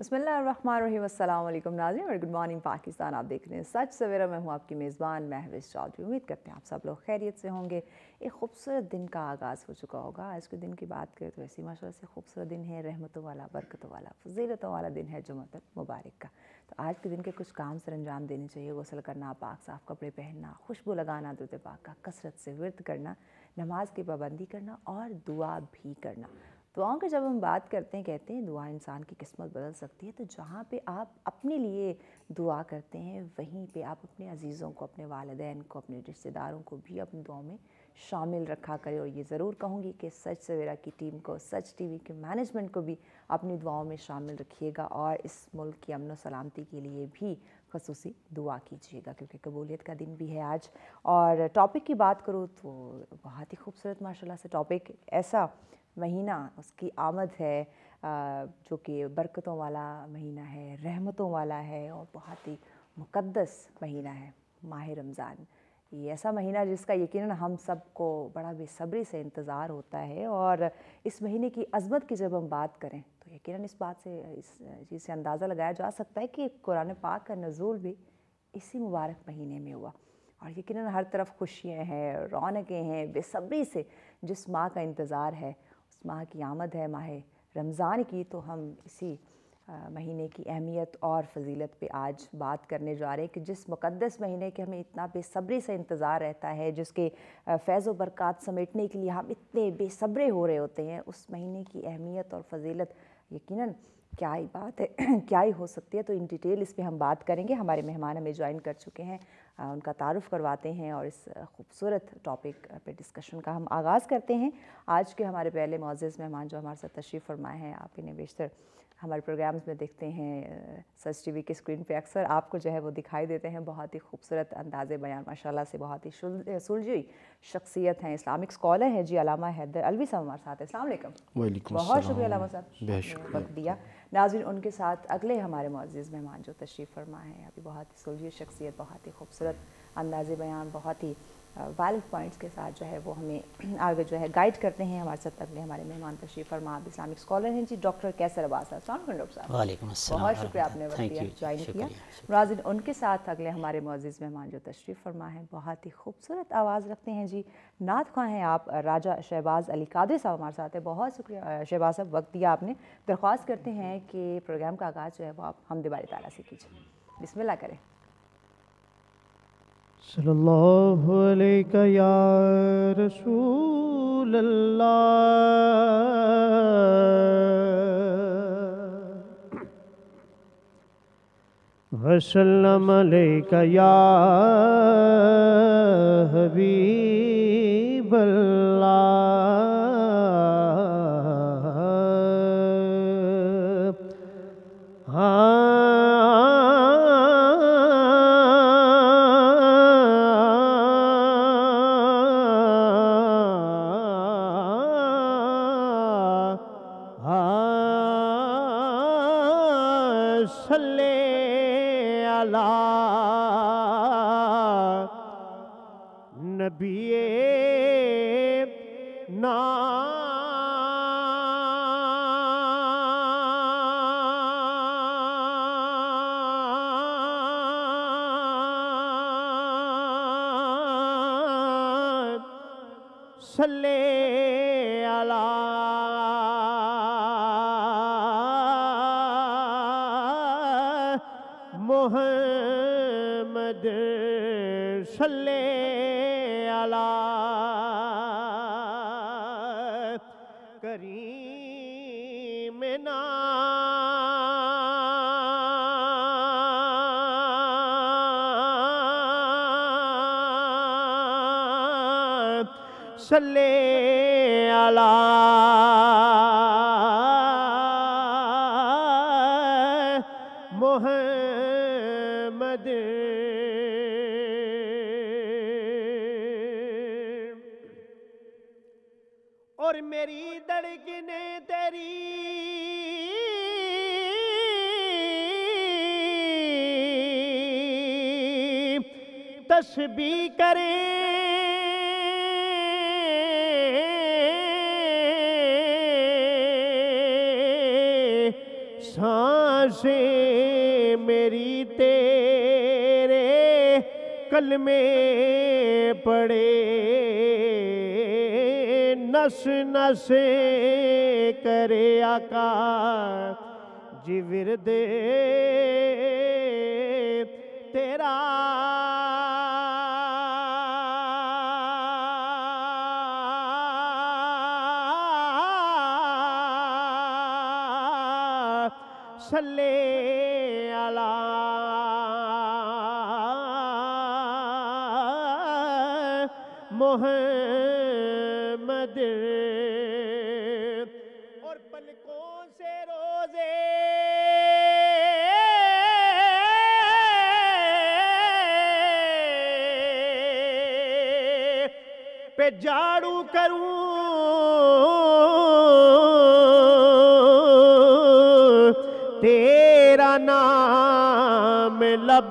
बसमिलकुम नाजी और good morning Pakistan आप देख रहे हैं सच सवेरा मैं हूँ आपकी मेज़बान महविश चौधरी उम्मीद करते हैं आप सब लोग खैरियत से होंगे एक खूबसूरत दिन का आगाज़ हो चुका होगा आज के दिन की बात करें तो ऐसी माशा से खूबसूरत दिन है रहमतों वाला बरकतों वाला फजीलतों वाला दिन है जुमत मुबारक का तो आज के दिन के कुछ काम सर अंजाम देने चाहिए गौसल करना पाक साफ कपड़े पहनना खुशबू लगाना दूध पाक का कसरत से वर्त करना नमाज की पाबंदी करना और दुआ भी करना दुआओं तो की जब हम बात करते हैं कहते हैं दुआ इंसान की किस्मत बदल सकती है तो जहाँ पे आप अपने लिए दुआ करते हैं वहीं पे आप अपने अज़ीज़ों को अपने वालदेन को अपने रिश्तेदारों को भी अपनी दुआओं में शामिल रखा करें और ये ज़रूर कहूँगी कि सच सवेरा की टीम को सच टीवी के मैनेजमेंट को भी अपनी दुआओं में शामिल रखिएगा और इस मुल्क की अमन सलामती के लिए भी खसूस दुआ कीजिएगा क्योंकि कबूलियत का दिन भी है आज और टॉपिक की बात करूँ तो बहुत ही खूबसूरत माशाल्लाह से टॉपिक ऐसा महीना उसकी आमद है जो कि बरकतों वाला महीना है रहमतों वाला है और बहुत ही मुकद्दस महीना है माह रमज़ान ये ऐसा महीना जिसका यकीनन हम सबको बड़ा बेसब्री से इंतज़ार होता है और इस महीने की अजमत की जब हम बात करें तो यकीनन इस बात से इस चीज़ से अंदाज़ा लगाया जा सकता है कि कुरान पाक का नज़ूल भी इसी मुबारक महीने में हुआ और यकीनन हर तरफ खुशियाँ हैं रौनकें हैं बेसब्री से जिस माँ का इंतज़ार है माह की आमद है माह रमज़ान की तो हम इसी महीने की अहमियत और फजीलत पे आज बात करने जा रहे हैं कि जिस मुक़दस महीने के हमें इतना बेसब्री से इंतज़ार रहता है जिसके फैज़ व बरक़ात समेटने के लिए हम इतने बेसब्रे हो रहे होते हैं उस महीने की अहमियत और फजीलत यकीनन क्या ही बात है क्या ही हो सकती है तो इन डिटेल इस पर हम बात करेंगे हमारे मेहमान हमें ज्वाइन कर चुके हैं उनका तारुफ करवाते हैं और इस खूबसूरत टॉपिक पे डिस्कशन का हम आगाज़ करते हैं आज के हमारे पहले मोज़ मेहमान जो हमारे साथ तशरीफ़ फरमाए हैं आप इन्हें बेशतर हमारे प्रोग्राम्स में देखते हैं सच टीवी के स्क्रीन पे अक्सर आपको जो है वो दिखाई देते हैं बहुत ही खूबसूरत अंदाज़ बयान माशाल्लाह से बहुत ही सुलझी शख्सियत हैं इस्लामिक स्कॉलर हैं जी अलामा हैदर अलवी साहब हमारे साथ हैं अलैक्म बहुत शुक्रिया अलामा साहब वक्त दिया नाजिन उनके साथ अगले हमारे मज़ज़ मेहमान जो तशरीफ़ फरमा है अभी बहुत ही सुलझी शख्सियत बहुत ही खूबसूरत अंदाज़ बयान बहुत ही वैलिड पॉइंट्स के साथ जो है वो हमें आगे जो है गाइड करते हैं हमारे साथ अगले हमारे मेहमान तशरीफ फरमा इस्लामिक स्कॉलर हैं जी डॉक्टर कैसर अब्बास बहुत शुक्रिया आपने ज्वाइन किया राजिन उनके साथ अगले हमारे मोजिज मेहमान जो तशरीफ़ फरमा है बहुत ही खूबसूरत आवाज़ रखते हैं जी नात खां हैं आप राजा शहबाज अली कादर साहब हमारे साथ है बहुत शुक्रिया शहबाज साहब वक्त दिया आपने दरख्वास्त करते हैं कि प्रोग्राम का आगाज़ जो है वो आप हम दिवाली तारा से कीजिए बिस्मिल्लाह करें सल्लल्लाहु अलैहि रसूल अल्लाह वसल्लम अलैहि या हबीब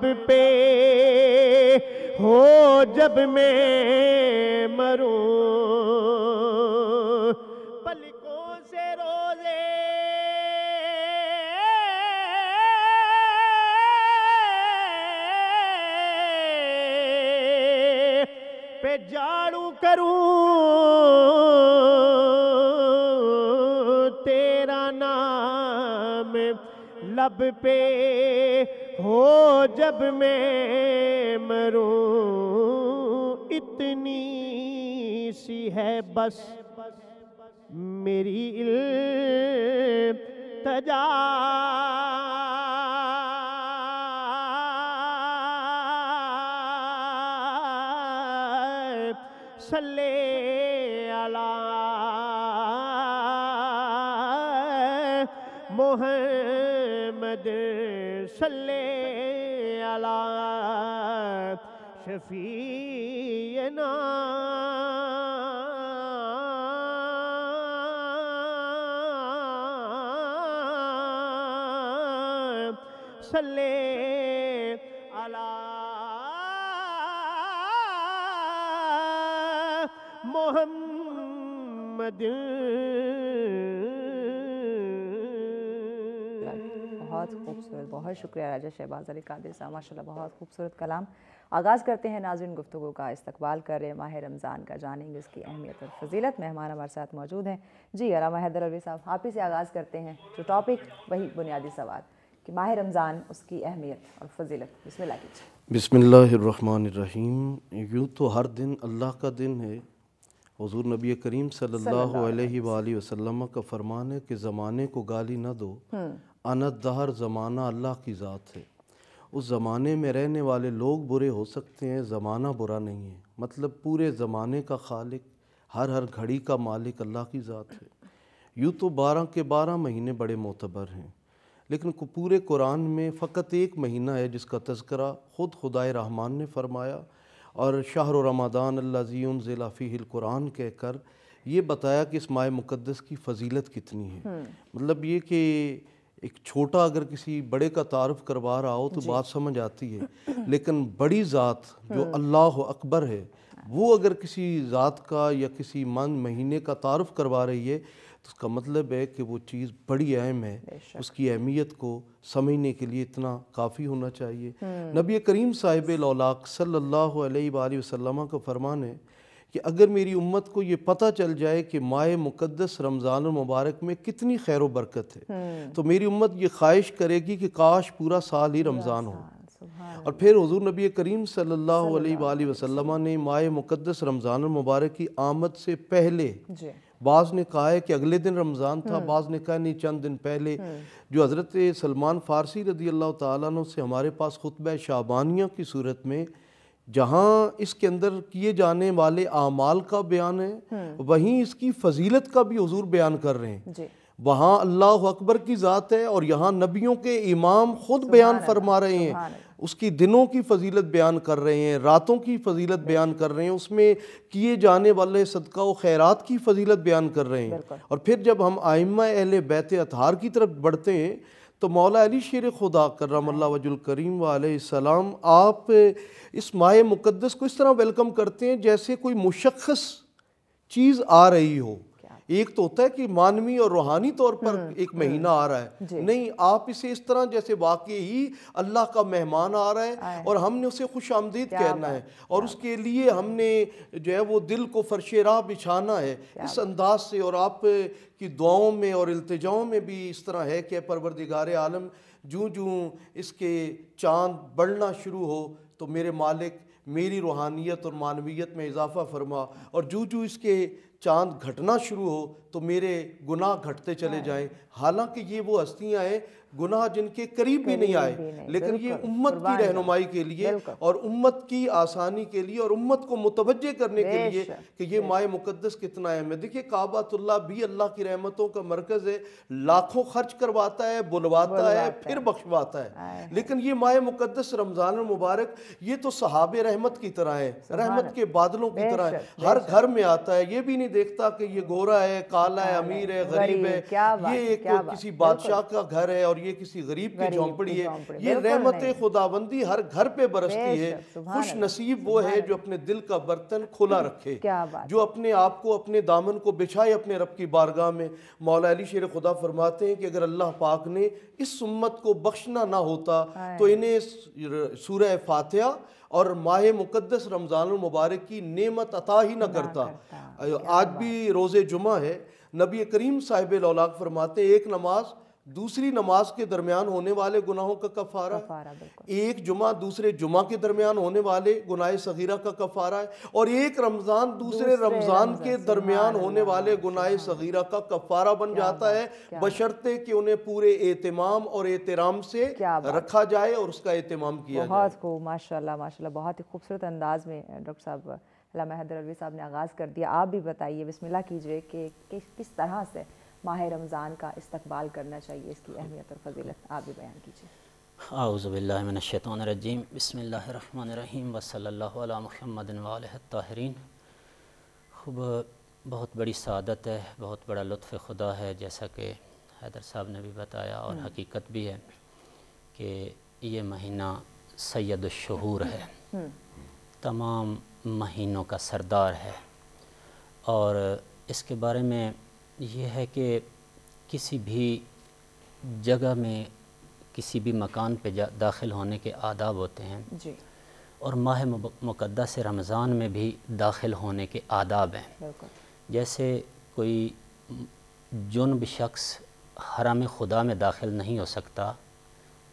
लब पे हो जब मैं मरूं पलकों से रोजे पे झाड़ू करूं तेरा नाम लब पे हो जब मैं मरूं इतनी सी है बस मेरी तजा सल्ले شفيعنا صلي على बहुत खूबसूरत बहुत शुक्रिया राजा शहबाज अली कादिर साहब माशाल्लाह बहुत खूबसूरत कलाम आगाज़ करते हैं नाजिन गुफ्तु का इस्तवाल कर रहे माह रमज़ान का जानेंगे उसकी अहमियत और फजीलत मेहमान हमारे साथ मौजूद हैं जी अलामा हैदर अलवी साहब आप ही से आगाज़ करते हैं जो टॉपिक वही बुनियादी सवाल कि माह रमज़ान उसकी अहमियत और फजीलत इसमें कीजिए बिसमीम यूँ तो हर दिन अल्लाह का दिन है हजूर नबी करीम सल्ला अलैहि का फरमान है कि ज़माने को गाली ना दो हम्म। अनदार ज़माना अल्लाह की ज़ात है उस ज़माने में रहने वाले लोग बुरे हो सकते हैं ज़माना बुरा नहीं है मतलब पूरे ज़माने का खालिक हर हर घड़ी का मालिक अल्लाह की ज़ात है यूँ तो बारह के बारह महीने बड़े मोतबर हैं लेकिन पूरे कुरान में फ़कत एक महीना है जिसका तस्करा ख़ुद खुदाए रहमान ने फरमाया और शाहर रमादान अल्लाजीम ज़िलाफ़ी कुरान कहकर ये बताया कि इस माय मुक़दस की फजीलत कितनी है मतलब ये कि एक छोटा अगर किसी बड़े का तारफ़ करवा रहा हो तो बात समझ आती है लेकिन बड़ी ज़ात जो हाँ। अल्लाह अकबर है वो अगर किसी ज़ात का या किसी मन महीने का तारफ़ करवा रही है तो उसका मतलब है कि वो चीज़ बड़ी अहम है उसकी अहमियत को समझने के लिए इतना काफ़ी होना चाहिए हम्म। नबी करीम साहिब लौलाक सल्ला अलैहि का फरमान है कि अगर मेरी उम्मत को ये पता चल जाए कि माए मुक़दस रमज़ान मुबारक में कितनी खैर बरकत है हम्म। तो मेरी उम्मत ये ख्वाहिश करेगी कि काश पूरा साल ही रमज़ान हो और फिर हजूर नबी करीम सल्लल्लाहु अलैहि वसल्लम ने माए मुक़दस रमज़ान मुबारक की आमद से पहले बाज़ ने कहा है कि अगले दिन रमज़ान था हम्म। बाज़ ने कहा नहीं चंद दिन पहले हम्म। जो हज़रत सलमान फ़ारसी रदी अल्लाह तुम से हमारे पास खुतब शाबानिया की सूरत में जहाँ इसके अंदर किए जाने वाले आमाल का बयान है हम्म। वहीं इसकी फजीलत का भी हजूर बयान कर रहे हैं वहाँ अल्लाह अकबर की ज़ात है और यहाँ नबियों के इमाम ख़ुद बयान फरमा रहे हैं उसकी दिनों की फजीलत बयान कर रहे हैं रातों की फजीलत बयान कर रहे हैं उसमें किए जाने वाले सदका व खैरात की फजीलत बयान कर रहे हैं और फिर जब हम आयम अहल बैत अतहार की तरफ बढ़ते हैं तो मौला अली शेर खुदा कर रमल्ला वजुल करीम वालम आप इस माए मुक़दस को इस तरह वेलकम करते हैं जैसे कोई मुशक्स चीज़ आ रही हो एक तो होता है कि मानवी और रूहानी तौर पर हम्म, एक महीना आ रहा है नहीं आप इसे इस तरह जैसे वाकई ही अल्लाह का मेहमान आ रहा है और हमने उसे खुश आमदीद कहना है और उसके लिए हमने जो है वो दिल को फर्श बिछाना है इस अंदाज से और आप की दुआओं में और अल्तजाओं में भी इस तरह है कि परवरदिगार आलम जूँ जूँ इसके चांद बढ़ना शुरू हो तो मेरे मालिक मेरी रूहानियत और मानवीयत में इजाफ़ा फरमा और जू जू इसके चांद घटना शुरू हो तो मेरे गुनाह घटते चले हाँ। जाएं हालांकि ये वो हस्तियाँ हैं गुनाह जिनके करीब भी नहीं आए लेकिन ये उम्मत की रहनुमाई के लिए और उम्मत की आसानी के लिए और उम्मत को मुतवजे करने के लिए कि ये माए मुकदस कितना अहम है देखिए काबातुल्ला भी अल्लाह की रहमतों का मरकज़ है लाखों खर्च करवाता है बुलवाता है फिर बख्शवाता है लेकिन ये माए मुकदस रमज़ान मुबारक ये तो सहाब रहमत की तरह है रहमत के बादलों की तरह है हर घर में आता है ये भी नहीं देखता कि ये गोरा है काला है अमीर है गरीब है ये एक किसी बादशाह का घर है और ये किसी गरीब की झोंपड़ी है ये रहमत खुदाबंदी हर घर पे बरसती है खुश नसीब वो है जो अपने दिल का बर्तन खुला रखे जो अपने आप को अपने दामन को बिछाए अपने रब की बारगाह में मौला अली शेर खुदा फरमाते हैं कि अगर अल्लाह पाक ने इस सुम्मत को बख्शना ना होता तो इन्हें सूर फातिहा और माह मुकदस रमज़ान मुबारक की नेमत अता ही ना करता, करता। आज भी रोज़े जुमा है नबी करीम साहिब लौलाक फरमाते एक नमाज़ दूसरी नमाज के दरमियान होने वाले गुनाहों का कफारा, कफारा एक जुमा दूसरे जुमा के दरमियान होने वाले गुनाह सगीरा का कफारा है और एक रमज़ान दूसरे, दूसरे रमज़ान के दरमियान होने वाले गुनाह सगीरा का कफारा बन जाता है बशर्ते कि उन्हें पूरे एहतमाम और एहतराम से रखा जाए और उसका एहतमाम किया बहुत खूब माशा माशा बहुत ही खूबसूरत अंदाज में डॉक्टर साहब हैदर अलवी साहब ने आगाज़ कर दिया आप भी बताइए बिस्मिल्लाह कीजिए कि किस तरह से माह रमज़ान का इस्तबाल करना चाहिए इसकी अहमियत और फजीलत आप भी बयान कीजिए आउज़बिल्लिनशैतरजीम बसमीम वसल महमदिन खूब बहुत बड़ी सदत है बहुत बड़ा लुफ़ खुदा है जैसा कि हैदर साहब ने भी बताया और हम्म। हकीकत भी है कि ये महीना सैदुलशहूर है हम्म। तमाम महीनों का सरदार है और इसके बारे में ये है कि किसी भी जगह में किसी भी मकान पे दाखिल होने के आदाब होते हैं जी और माह मुक़दस रमज़ान में भी दाखिल होने के आदाब हैं जैसे कोई जुनब शख्स हराम खुदा में दाखिल नहीं हो सकता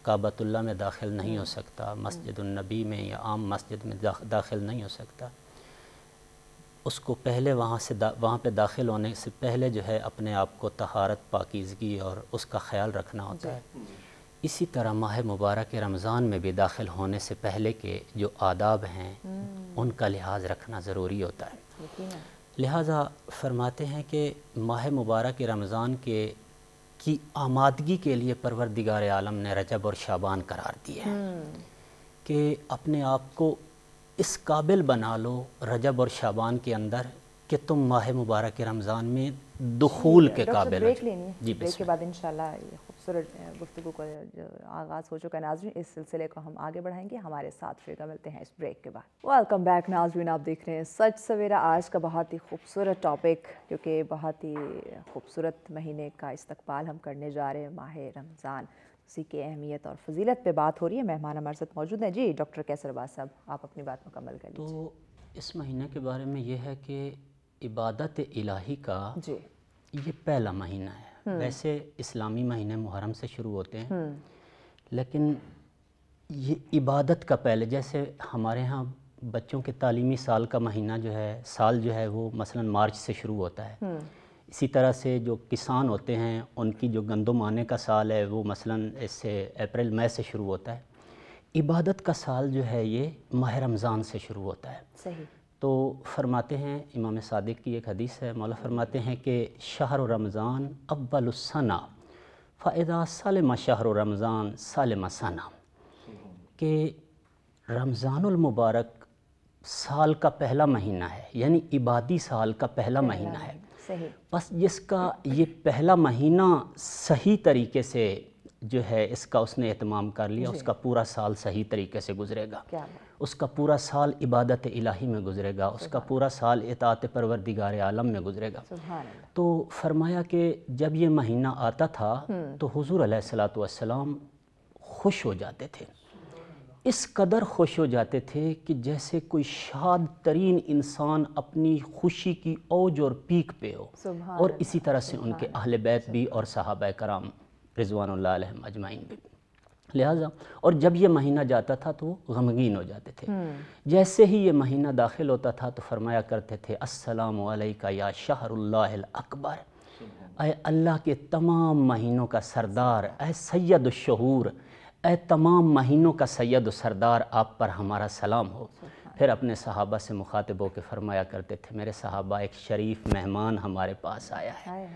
काबतुल्ला में दाखिल नहीं हो हम्म। सकता मस्जिद हम्म। नबी में या आम मस्जिद में दाखिल नहीं हो सकता उसको पहले वहाँ से वहाँ पे दाखिल होने से पहले जो है अपने आप को तहारत पाकिजगी और उसका ख्याल रखना होता है इसी तरह माह मुबारक रमज़ान में भी दाखिल होने से पहले के जो आदाब हैं हम्म। उनका लिहाज रखना ज़रूरी होता है लिहाजा फरमाते हैं कि माह मुबारक रमज़ान के की आमादगी के लिए परवरदिगार आलम ने रजब और शाबान करार दिए है हम्म। कि अपने आप को इस काबिल बना लो रजब और शाबान के अंदर कि तुम माह मुबारक के रमज़ान में दखूल के काबिल ब्रेक लेनी जी ब्रेक के बाद इन खूबसूरत गुफ्तु का आगाज़ हो चुका है नाजरीन इस सिलसिले को हम आगे बढ़ाएंगे हमारे साथ फिर मिलते हैं इस ब्रेक के बाद वेलकम बैक नाजरीन आप देख रहे हैं सच सवेरा आज का बहुत ही खूबसूरत टॉपिक क्योंकि बहुत ही खूबसूरत महीने का इस्तकबाल हम करने जा रहे हैं माह रमज़ान उसी के अहमियत और फजीलत पे बात हो रही है मेहमान हमारे साथ मौजूद हैं जी डॉक्टर कैसर कैसरबाज साहब आप अपनी बात मुकम्मल कर लीजिए तो इस महीने के बारे में यह है कि इबादत इलाही का जी ये पहला महीना है हम्म। वैसे इस्लामी महीने मुहरम से शुरू होते हैं हम्म। लेकिन ये इबादत का पहले जैसे हमारे यहाँ बच्चों के तालीमी साल का महीना जो है साल जो है वो मसलन मार्च से शुरू होता है हम्म। इसी तरह से जो किसान होते हैं उनकी जो गंदम आने का साल है वो मसलन इससे अप्रैल मई से शुरू होता है इबादत का साल जो है ये माह रमज़ान से शुरू होता है सही तो फरमाते हैं इमाम सादिक की एक हदीस है मौला फरमाते हैं कि शाहर रमज़ान अब्बलसना फ़ायदा सालम शाहर रमज़ान सालम सना के रमज़ानमबारक साल का पहला महीना है यानी इबादी साल का पहला महीना है सही बस जिसका ये पहला महीना सही तरीके से जो है इसका उसने अहतमाम कर लिया उसका पूरा साल सही तरीके से गुजरेगा उसका पूरा साल इबादत इलाही में गुजरेगा उसका पूरा साल इतात परवरदिगार आलम में गुजरेगा तो फरमाया कि जब ये महीना आता था हम्म। तो हजूर सलाम खुश हो जाते थे इस कदर खुश हो जाते थे कि जैसे कोई शाद तरीन इंसान अपनी खुशी की ओज और पीक पे हो और इसी तरह से उनके अहल बैत भी और साहब कराम रिजवान अजमाइन भी लिहाजा और जब ये महीना जाता था तो वो गमगीन हो जाते थे हम्म। जैसे ही ये महीना दाखिल होता था तो फरमाया करते थे असलम या शाहरल अकबर अय अल्लाह के तमाम महीनों का सरदार अ सैद ए तमाम महीनों का सैद सरदार आप पर हमारा सलाम हो फिर अपने सहाबा से मुखातब होकर फरमाया करते थे मेरे सहाबा एक शरीफ मेहमान हमारे पास आया है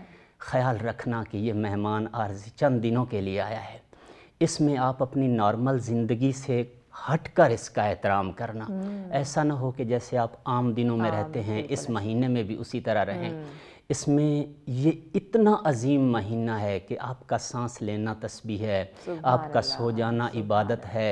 ख्याल रखना कि ये मेहमान आर्जी चंद दिनों के लिए आया है इसमें आप अपनी नॉर्मल ज़िंदगी से हट कर इसका एहतराम करना हम्म। ऐसा ना हो कि जैसे आप आम दिनों में रहते हैं इस महीने में भी उसी तरह रहें हम्म। इसमें ये इतना अजीम महीना है कि आपका सांस लेना तस्बी है आपका सो जाना इबादत है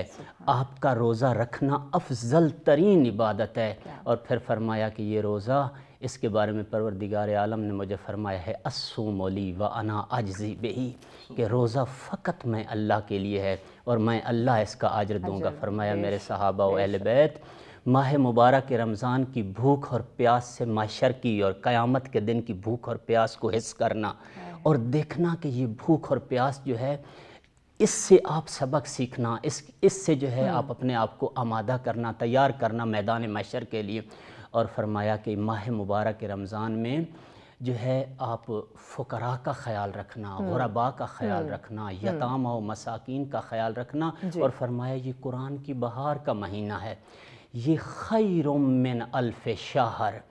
आपका रोज़ा रखना अफजल तरीन इबादत है और फिर फरमाया कि ये रोज़ा इसके बारे में परवरदिगार आलम ने मुझे फरमाया है असोमोली व अना आजी बेही कि रोज़ा फ़कत मैं अल्लाह के लिए है और मैं अल्लाह इसका आजर दूँगा फरमाया मेरे सहाबा अहल बैत माह मुबारक के रमज़ान की भूख और प्यास से माशर की और क़यामत के दिन की भूख और प्यास को हिस्स करना हाँ। और देखना कि ये भूख और प्यास जो है इससे आप सबक सीखना इस इससे जो है हाँ। आप अपने आप को आमादा करना तैयार करना मैदान मशर के लिए और फरमाया कि माह मुबारक के रमज़ान में जो है आप फ़करा का ख्याल रखना हाँ। गुरबा का ख्याल रखना यताम और मसाकिन का ख्याल रखना और फरमाया ये कुरान की बहार का महीना है ये खैरमिन अल्फ़ शाहर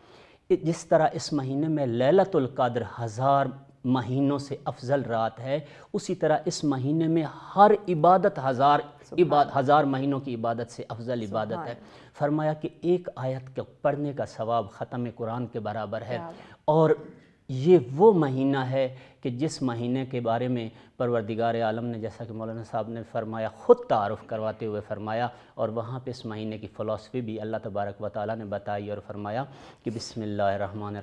जिस तरह इस महीने में ललतुल्कद्र हज़ार महीनों से अफजल रात है उसी तरह इस महीने में हर इबादत हज़ार इबाद हज़ार महीनों की इबादत से अफजल इबादत है फरमाया कि एक आयत के पढ़ने का सवाब ख़त्म कुरान के बराबर है और ये वो महीना है कि जिस महीने के बारे में परवरदिगार आलम ने जैसा कि मौलाना साहब ने फरमाया ख़ुद तारफ़ करवाते हुए फरमाया और वहाँ पे इस महीने की फ़लासफ़ी भी अल्लाह तबारक व ताली ने बताई और फरमाया कि बसमिल्ल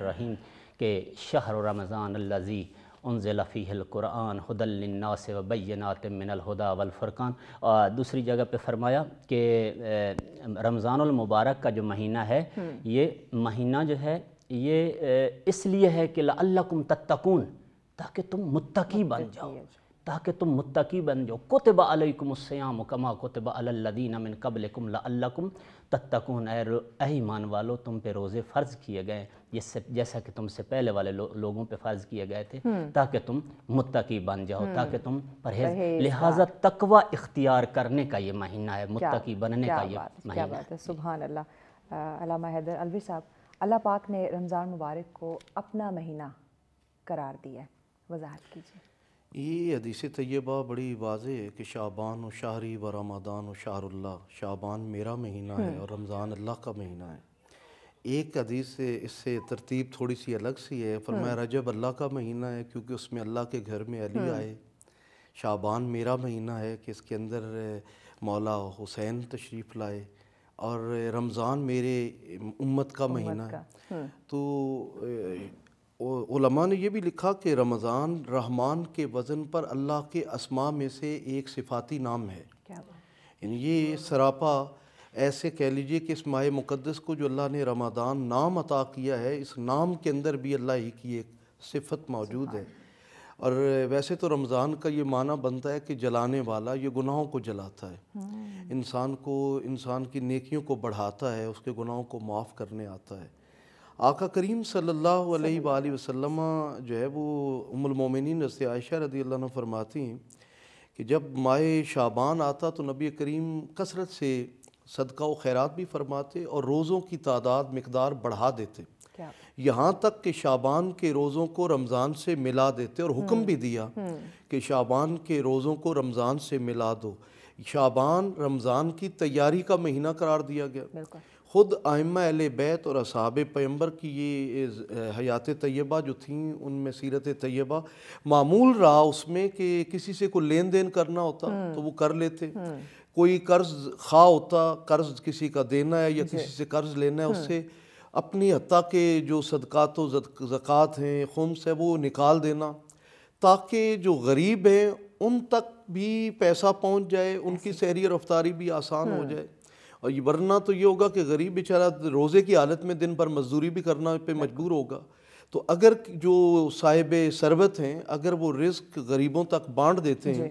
रहीम के शहर रमज़ान अल्लाजी उनज़ीफ़ीक़ुरान हदलनास वबैनात मिनलहदा वलफ़ुरक़ान और दूसरी जगह पर फरमाया कि रमज़ानमबारक का जो महीना है हम्म। ये महीना जो है ये इसलिए है कि लम तत्तकून ताकि तुम मुत्तकी बन जाओ अच्छा। ताकि तुम मुत्तकी बन जाओ कुतब अलकुमसयाम कमा कुतब अल्लदीन मिन कबलकुम लम तत्तकून अह ईमान वालो तुम पे रोज़े फ़र्ज़ किए गए जिससे जैसा कि तुमसे पहले वाले लो, लोगों पे फ़र्ज़ किए गए थे हम्म। ताकि तुम मुत्तकी बन जाओ हम्म। ताकि तुम परहेज लिहाजा तकवा इख्तियार करने का ये महीना है मुत्तकी बनने का ये महीना है सुबह अल्लाह हैदर अलवी साहब अल्लाह पाक ने रमज़ान मुबारक को अपना महीना करार दिया है वजाहत कीजिए ये हदीस तय्यबा बड़ी वाज है कि शाबान व शाहरी व रमादान व शाहरुल्ला शाबान मेरा महीना है हम्म। और रमज़ान अल्लाह का महीना है एक हदीस से इससे तरतीब थोड़ी सी अलग सी है फरमाया हम्म। रजब अल्लाह का महीना है क्योंकि उसमें अल्लाह के घर में अली हम्म। आए शाबान मेरा महीना है कि इसके अंदर मौला हुसैन तशरीफ़ लाए और रमज़ान मेरे उम्मत का महीना है हम्म। तो उलमा ने यह भी लिखा कि रमज़ान रहमान के वज़न पर अल्लाह के असमा में से एक सिफाती नाम है क्या ये सरापा ऐसे कह लीजिए कि इस माह मुक़दस को जो अल्लाह ने रमादान नाम अता किया है इस नाम के अंदर भी अल्लाह ही की एक सिफत मौजूद है और वैसे तो रमज़ान का ये माना बनता है कि जलाने वाला ये गुनाहों को जलाता है हम्म। इंसान को इंसान की नेकियों को बढ़ाता है उसके गुनाहों को माफ़ करने आता है आका करीम सल्लल्लाहु अलैहि वसल्लम जो है वो उमुलमोमिन रस आयशा रदी अल्लाह फरमाती हैं कि जब माह शाबान आता तो नबी करीम कसरत से सदका व खैरात भी फरमाते और रोज़ों की तादाद मकदार बढ़ा देते यहाँ तक कि शाबान के रोज़ों को रमज़ान से मिला देते और हुक्म हम्म, भी दिया हम्म। कि शाबान के रोज़ों को रमज़ान से मिला दो शाबान रमज़ान की तैयारी का महीना करार दिया गया ख़ुद आयमा अल बैत और असहाब पैम्बर की ये हयात तय्यबा जो थी उनमें सीरत तय्यबा मामूल रहा उसमें कि किसी से कोई लेन देन करना होता हम्म। तो वो कर लेते कोई कर्ज खा होता कर्ज किसी का देना है या किसी से कर्ज लेना है उससे अपनी हती के जो सदक़ात ज़क़ात हैं खुम्स है वो निकाल देना ताकि जो गरीब हैं उन तक भी पैसा पहुंच जाए उनकी सहरी रफ्तारी भी आसान हो हाँ। जाए और ये वरना तो ये होगा कि गरीब बेचारा रोज़े की हालत में दिन भर मजदूरी भी करना पे हाँ। मजबूर होगा तो अगर जो साहिब सरबत हैं अगर वो रिस्क गरीबों तक बांट देते हैं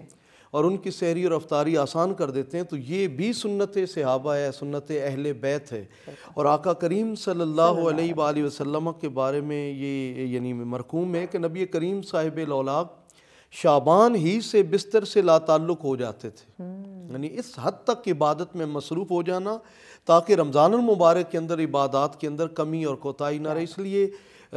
और उनकी सहरी और अफ्तारी आसान कर देते हैं तो ये भी सुन्नत सहाबा है सुन्नत अहल बैत है और आका करीम सल्लल्लाहु अलैहि वसल्लम के बारे में ये यानी मरकूम है कि नबी करीम साहिब लौलाक शाबान ही से बिस्तर से लाताल्लुक हो जाते थे हम्म। यानी इस हद तक इबादत में मसरूफ़ हो जाना ताकि रमज़ान मुबारक के अंदर इबादत के अंदर कमी और कोताही ना रहे इसलिए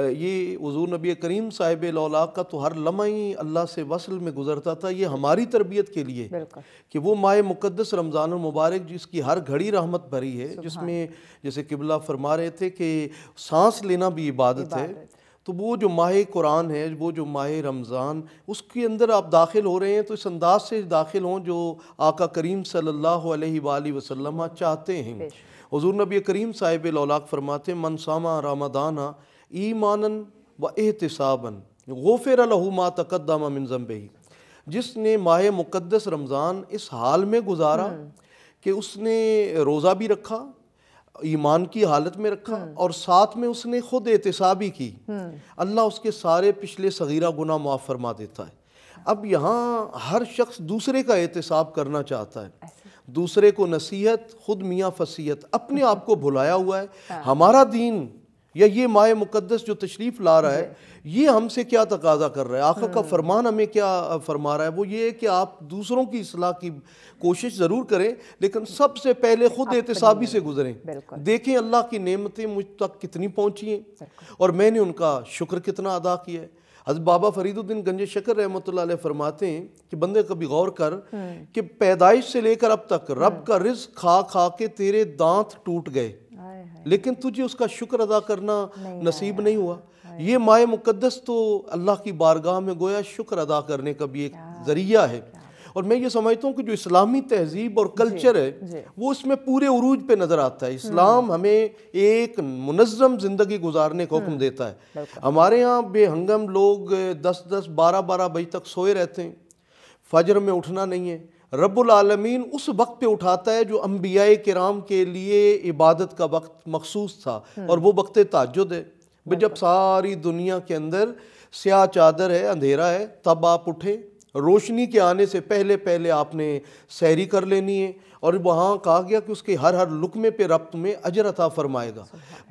ये हजूर नबी करीम साहिब लौलाक का तो हर लम्हा ही अल्लाह से वसल में गुजरता था ये हमारी तरबियत के लिए कि वो माए मुक़दस रमज़ान मुबारक जिसकी हर घड़ी रहमत भरी है जिसमें जैसे किबला फरमा रहे थे कि सांस लेना भी इबादत है तो वो जो माह कुरान है वो जो माह रमज़ान उसके अंदर आप दाखिल हो रहे हैं तो इस अंदाज से दाखिल हों जो आका करीम सल्लल्लाहु अलैहि वसल्लम चाहते हैं हजूर नबी करीम साहिब लौलाक फरमाते मनसामा रामदाना ईमानन व एहतसाबन गोफिर लहुमा तकदमा मिनजम बही जिसने माह मुक़दस रमज़ान इस हाल में गुजारा हम्म। कि उसने रोज़ा भी रखा ईमान की हालत में रखा हम्म। और साथ में उसने खुद एहतसाबी की हम्म। अल्लाह उसके सारे पिछले सगीरा गुना माफ़ फरमा देता है अब यहाँ हर शख्स दूसरे का एहतसाब करना चाहता है दूसरे को नसीहत खुद मियाँ फसीहत अपने आप को भुलाया हुआ है हाँ। हमारा दीन या ये माह मुकदस जो तशरीफ़ ला रहा है ये हमसे क्या तकाजा कर रहा है आखिर का हाँ। फरमान हमें क्या फरमा रहा है वो ये है कि आप दूसरों की असलाह की कोशिश ज़रूर करें लेकिन सबसे पहले ख़ुद एहतसाबी से गुजरें देखें अल्लाह की नेमतें मुझ तक कितनी पहुँची हैं और मैंने उनका शुक्र कितना अदा किया है हज बाबा फरीदुद्दीन गंज शकर रहमत फरमाते हैं कि बंदे कभी गौर कर हम्म। कि पैदाइश से लेकर अब तक हम्म। रब का रिज खा खा के तेरे दांत टूट गए लेकिन तुझे उसका शुक्र अदा करना नहीं नसीब नहीं हुआ नहीं। ये माए मुक़दस तो अल्लाह की बारगाह में गोया शुक्र अदा करने का भी एक ज़रिया है और मैं ये समझता हूँ कि जो इस्लामी तहजीब और कल्चर है वो इसमें पूरे उरूज पे नज़र आता है इस्लाम हम्म। हमें एक मुनज़म ज़िंदगी गुजारने का हुक्म हम्म। देता है हमारे यहाँ बेहंगम लोग दस दस बारह बारह बजे तक सोए रहते हैं फजर में उठना नहीं है रबालमीन उस वक्त पे उठाता है जो अम्बिया कराम के लिए इबादत का वक्त मखसूस था हम्म। और वो वक्त ताजुद है जब सारी दुनिया के अंदर स्याह चादर है अंधेरा है तब आप उठें रोशनी के आने से पहले पहले आपने सैरी कर लेनी है और वहाँ कहा गया कि उसके हर हर लुकमे पे रब्त में अजर अता फरमाएगा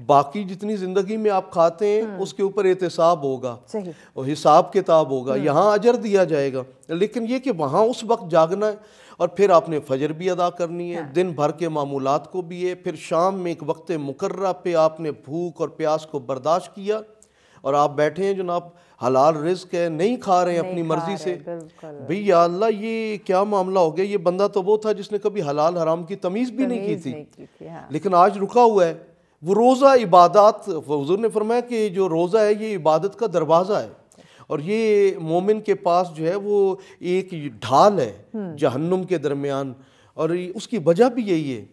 बाकी जितनी ज़िंदगी में आप खाते हैं हम्म। उसके ऊपर एहतसाब होगा और हिसाब किताब होगा हम्म। यहाँ अजर दिया जाएगा लेकिन ये कि वहाँ उस वक्त जागना है और फिर आपने फजर भी अदा करनी है हाँ। दिन भर के मामूलत को भी है फिर शाम में एक वक्त मुकर्रा पे आपने भूख और प्यास को बर्दाश्त किया और आप बैठे हैं जनाब हलाल रिस्क है नहीं खा रहे हैं अपनी मर्जी से भैया अल्लाह ये क्या मामला हो गया ये बंदा तो वो था जिसने कभी हलाल हराम की तमीज़ भी नहीं की थी, थी हाँ। लेकिन आज रुका हुआ है वो रोज़ा इबादत हजूर ने फरमाया कि जो रोज़ा है ये इबादत का दरवाज़ा है और ये मोमिन के पास जो है वो एक ढाल है हम्म। जहन्नुम के दरमियान और उसकी वजह भी यही है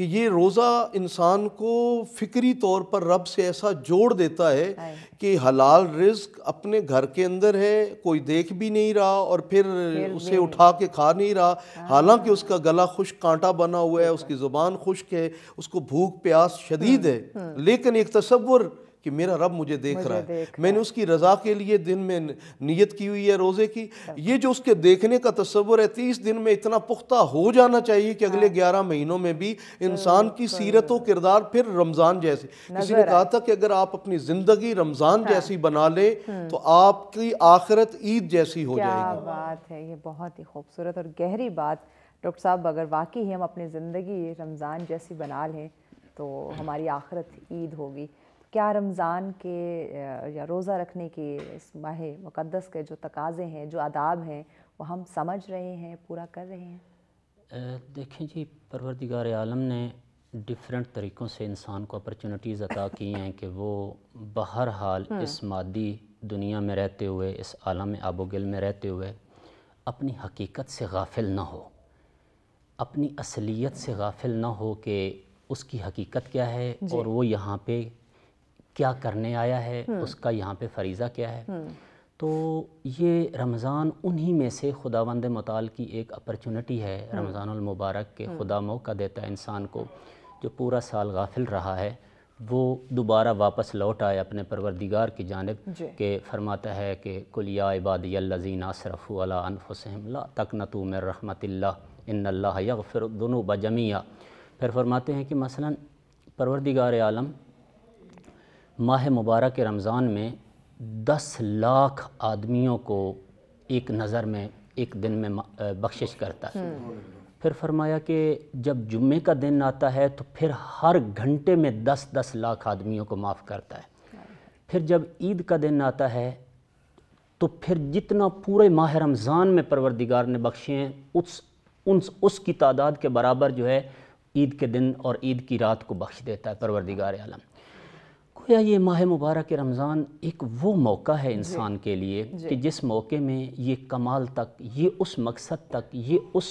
कि ये रोज़ा इंसान को फिक्री तौर पर रब से ऐसा जोड़ देता है कि हलाल रिस्क अपने घर के अंदर है कोई देख भी नहीं रहा और फिर उसे उठा के खा नहीं रहा हाँ। हालांकि उसका गला खुश कांटा बना हुआ है उसकी ज़ुबान खुश्क है उसको भूख प्यास शदीद हम्म, है हम्म। लेकिन एक तस्वुर कि मेरा रब मुझे देख मुझे रहा है देख मैंने उसकी रज़ा के लिए दिन में नियत की हुई है रोज़े की हाँ। ये जो उसके देखने का तस्वर है तीस दिन में इतना पुख्ता हो जाना चाहिए कि अगले हाँ। ग्यारह महीनों में भी इंसान की सीरत व किरदार फिर रमज़ान जैसी किसी ने कहा था कि अगर आप अपनी ज़िंदगी रमज़ान हाँ। जैसी बना लें हम्म। तो आपकी आखिरत ईद जैसी हो जाएगी बात है ये बहुत ही खूबसूरत और गहरी बात डॉक्टर साहब अगर वाकई हम अपनी ज़िंदगी रमज़ान जैसी बना लें तो हमारी आखिरत ईद होगी क्या रमज़ान के या रोज़ा रखने के इस माह मुक़दस के जो तकाज़े हैं जो आदाब हैं वो हम समझ रहे हैं पूरा कर रहे हैं देखें जी परवरदिगार आलम ने डिफरेंट तरीक़ों से इंसान को अपॉर्चुनिटीज़ अता की हैं कि वो बहर हाल हाँ। इस मादी दुनिया में रहते हुए इस आलम आबोगिल में रहते हुए अपनी हकीकत से गाफिल ना हो अपनी असलियत से गाफिल ना हो कि उसकी हकीकत क्या है और वो यहाँ पे क्या करने आया है हम्म। उसका यहाँ पे फरीज़ा क्या है हम्म। तो ये रमज़ान उन्हीं में से खुदावंद मताल की एक अपॉर्चुनिटी है हम्म। रमज़ानमबारक के खुदा मौका देता है इंसान को जो पूरा साल गाफिल रहा है वो दोबारा वापस लौट आए अपने परवरदिगार की जानब के फरमाता है कि कुलिया इबादीन असरफ़ अनफसम तक नतू में रहमत इन फिर दोनों बजमिया फिर फरमाते हैं कि मसला परवरदिगार आलम माह मुबारक रमज़ान में दस लाख आदमियों को एक नज़र में एक दिन में बख्शिश करता है फिर फरमाया कि जब जुम्मे का दिन आता है तो फिर हर घंटे में दस दस लाख आदमियों को माफ़ करता है फिर जब ईद का दिन आता है तो फिर जितना पूरे माह रमज़ान में परवरदिगार ने बख्शे हैं उस उन उसकी तादाद के बराबर जो है ईद के दिन और ईद की रात को बख्श देता है परवरदिगार आलम खोया ये माह मुबारक रमज़ान एक वो मौका है इंसान के लिए कि जिस मौके में ये कमाल तक ये उस मकसद तक ये उस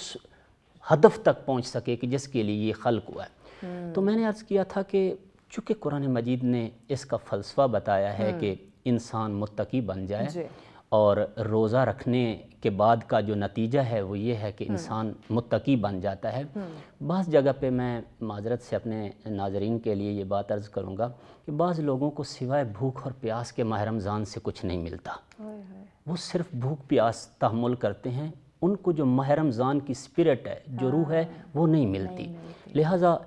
हदफ तक पहुँच सके कि जिसके लिए ये खल्क हुआ है हम्म। तो मैंने अर्ज़ किया था कि चूँकि कुरान मजीद ने इसका फ़लसफ़ा बताया है हम्म। कि इंसान मुतकी बन जाए और रोज़ा रखने के बाद का जो नतीजा है वो ये है कि हम्म। इंसान मुतकी बन जाता है हम्म। बस जगह पे मैं माजरत से अपने नाजरीन के लिए ये बात अर्ज़ करूँगा कि बाज़ लोगों को सिवाय भूख और प्यास के माह रमज़ान से कुछ नहीं मिलता वो सिर्फ भूख प्यास तहमुल करते हैं उनको जो माह रमज़ान की स्पिरिट है जो हाँ। रूह है वो नहीं मिलती लिहाजा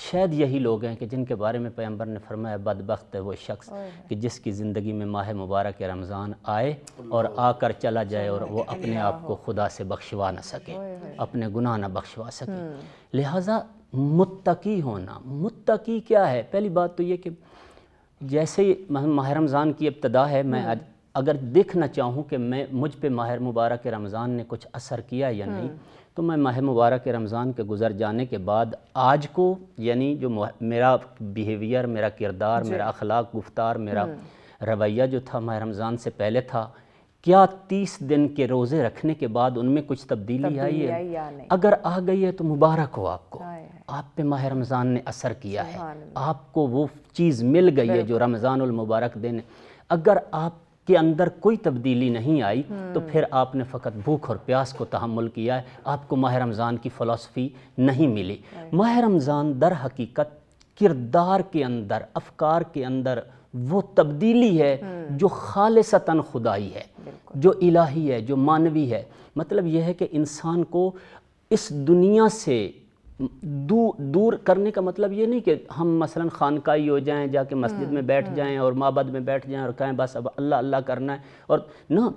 शायद यही लोग हैं कि जिनके बारे में पैम्बर ने फरमाया बदबخت है वो शख्स कि जिसकी ज़िंदगी में माह मुबारक रमज़ान आए और आकर चला जाए और वो अपने आप को खुदा से बख्शवा ना सके अपने गुनाह ना बख्शवा सके हम्म। लिहाजा मुत्तकी होना मुत्तकी क्या है पहली बात तो ये कि जैसे ही माह रमज़ान की इब्तदा है मैं हम्म। आज अगर देखना चाहूँ कि मैं मुझ पर माह मुबारक रमज़ान ने कुछ असर किया या हम्म। नहीं तो मैं माह मुबारक रमज़ान के गुज़र जाने के बाद आज को यानी जो मेरा बिहेवियर मेरा किरदार मेरा अखलाक गुफ्तार मेरा हम्म। रवैया जो था माह रमज़ान से पहले था क्या तीस दिन के रोज़े रखने के बाद उनमें कुछ तब्दीली आई है अगर आ गई है तो मुबारक हो आपको आप पे माह रमज़ान ने असर किया है आपको वो चीज़ मिल गई है जो रमज़ानमबारक दिन अगर आप के अंदर कोई तब्दीली नहीं आई तो हम्म। फिर आपने फ़कत भूख और प्यास को तहमुल किया है आपको माह रमज़ान की फ़लासफ़ी नहीं मिली माह रमज़ान दर हकीकत किरदार के अंदर अफकार के अंदर वो तब्दीली है हम्म। जो खालसता खुदाई है जो इलाही है जो मानवी है मतलब यह है कि इंसान को इस दुनिया से दूर दूर करने का मतलब ये नहीं कि हम मसलन खानकाई हो जाएं जाके मस्जिद हम्म, में बैठ हम्म। जाएं और माबद में बैठ जाएं और कहें बस अब अल्लाह अल्लाह करना है और ना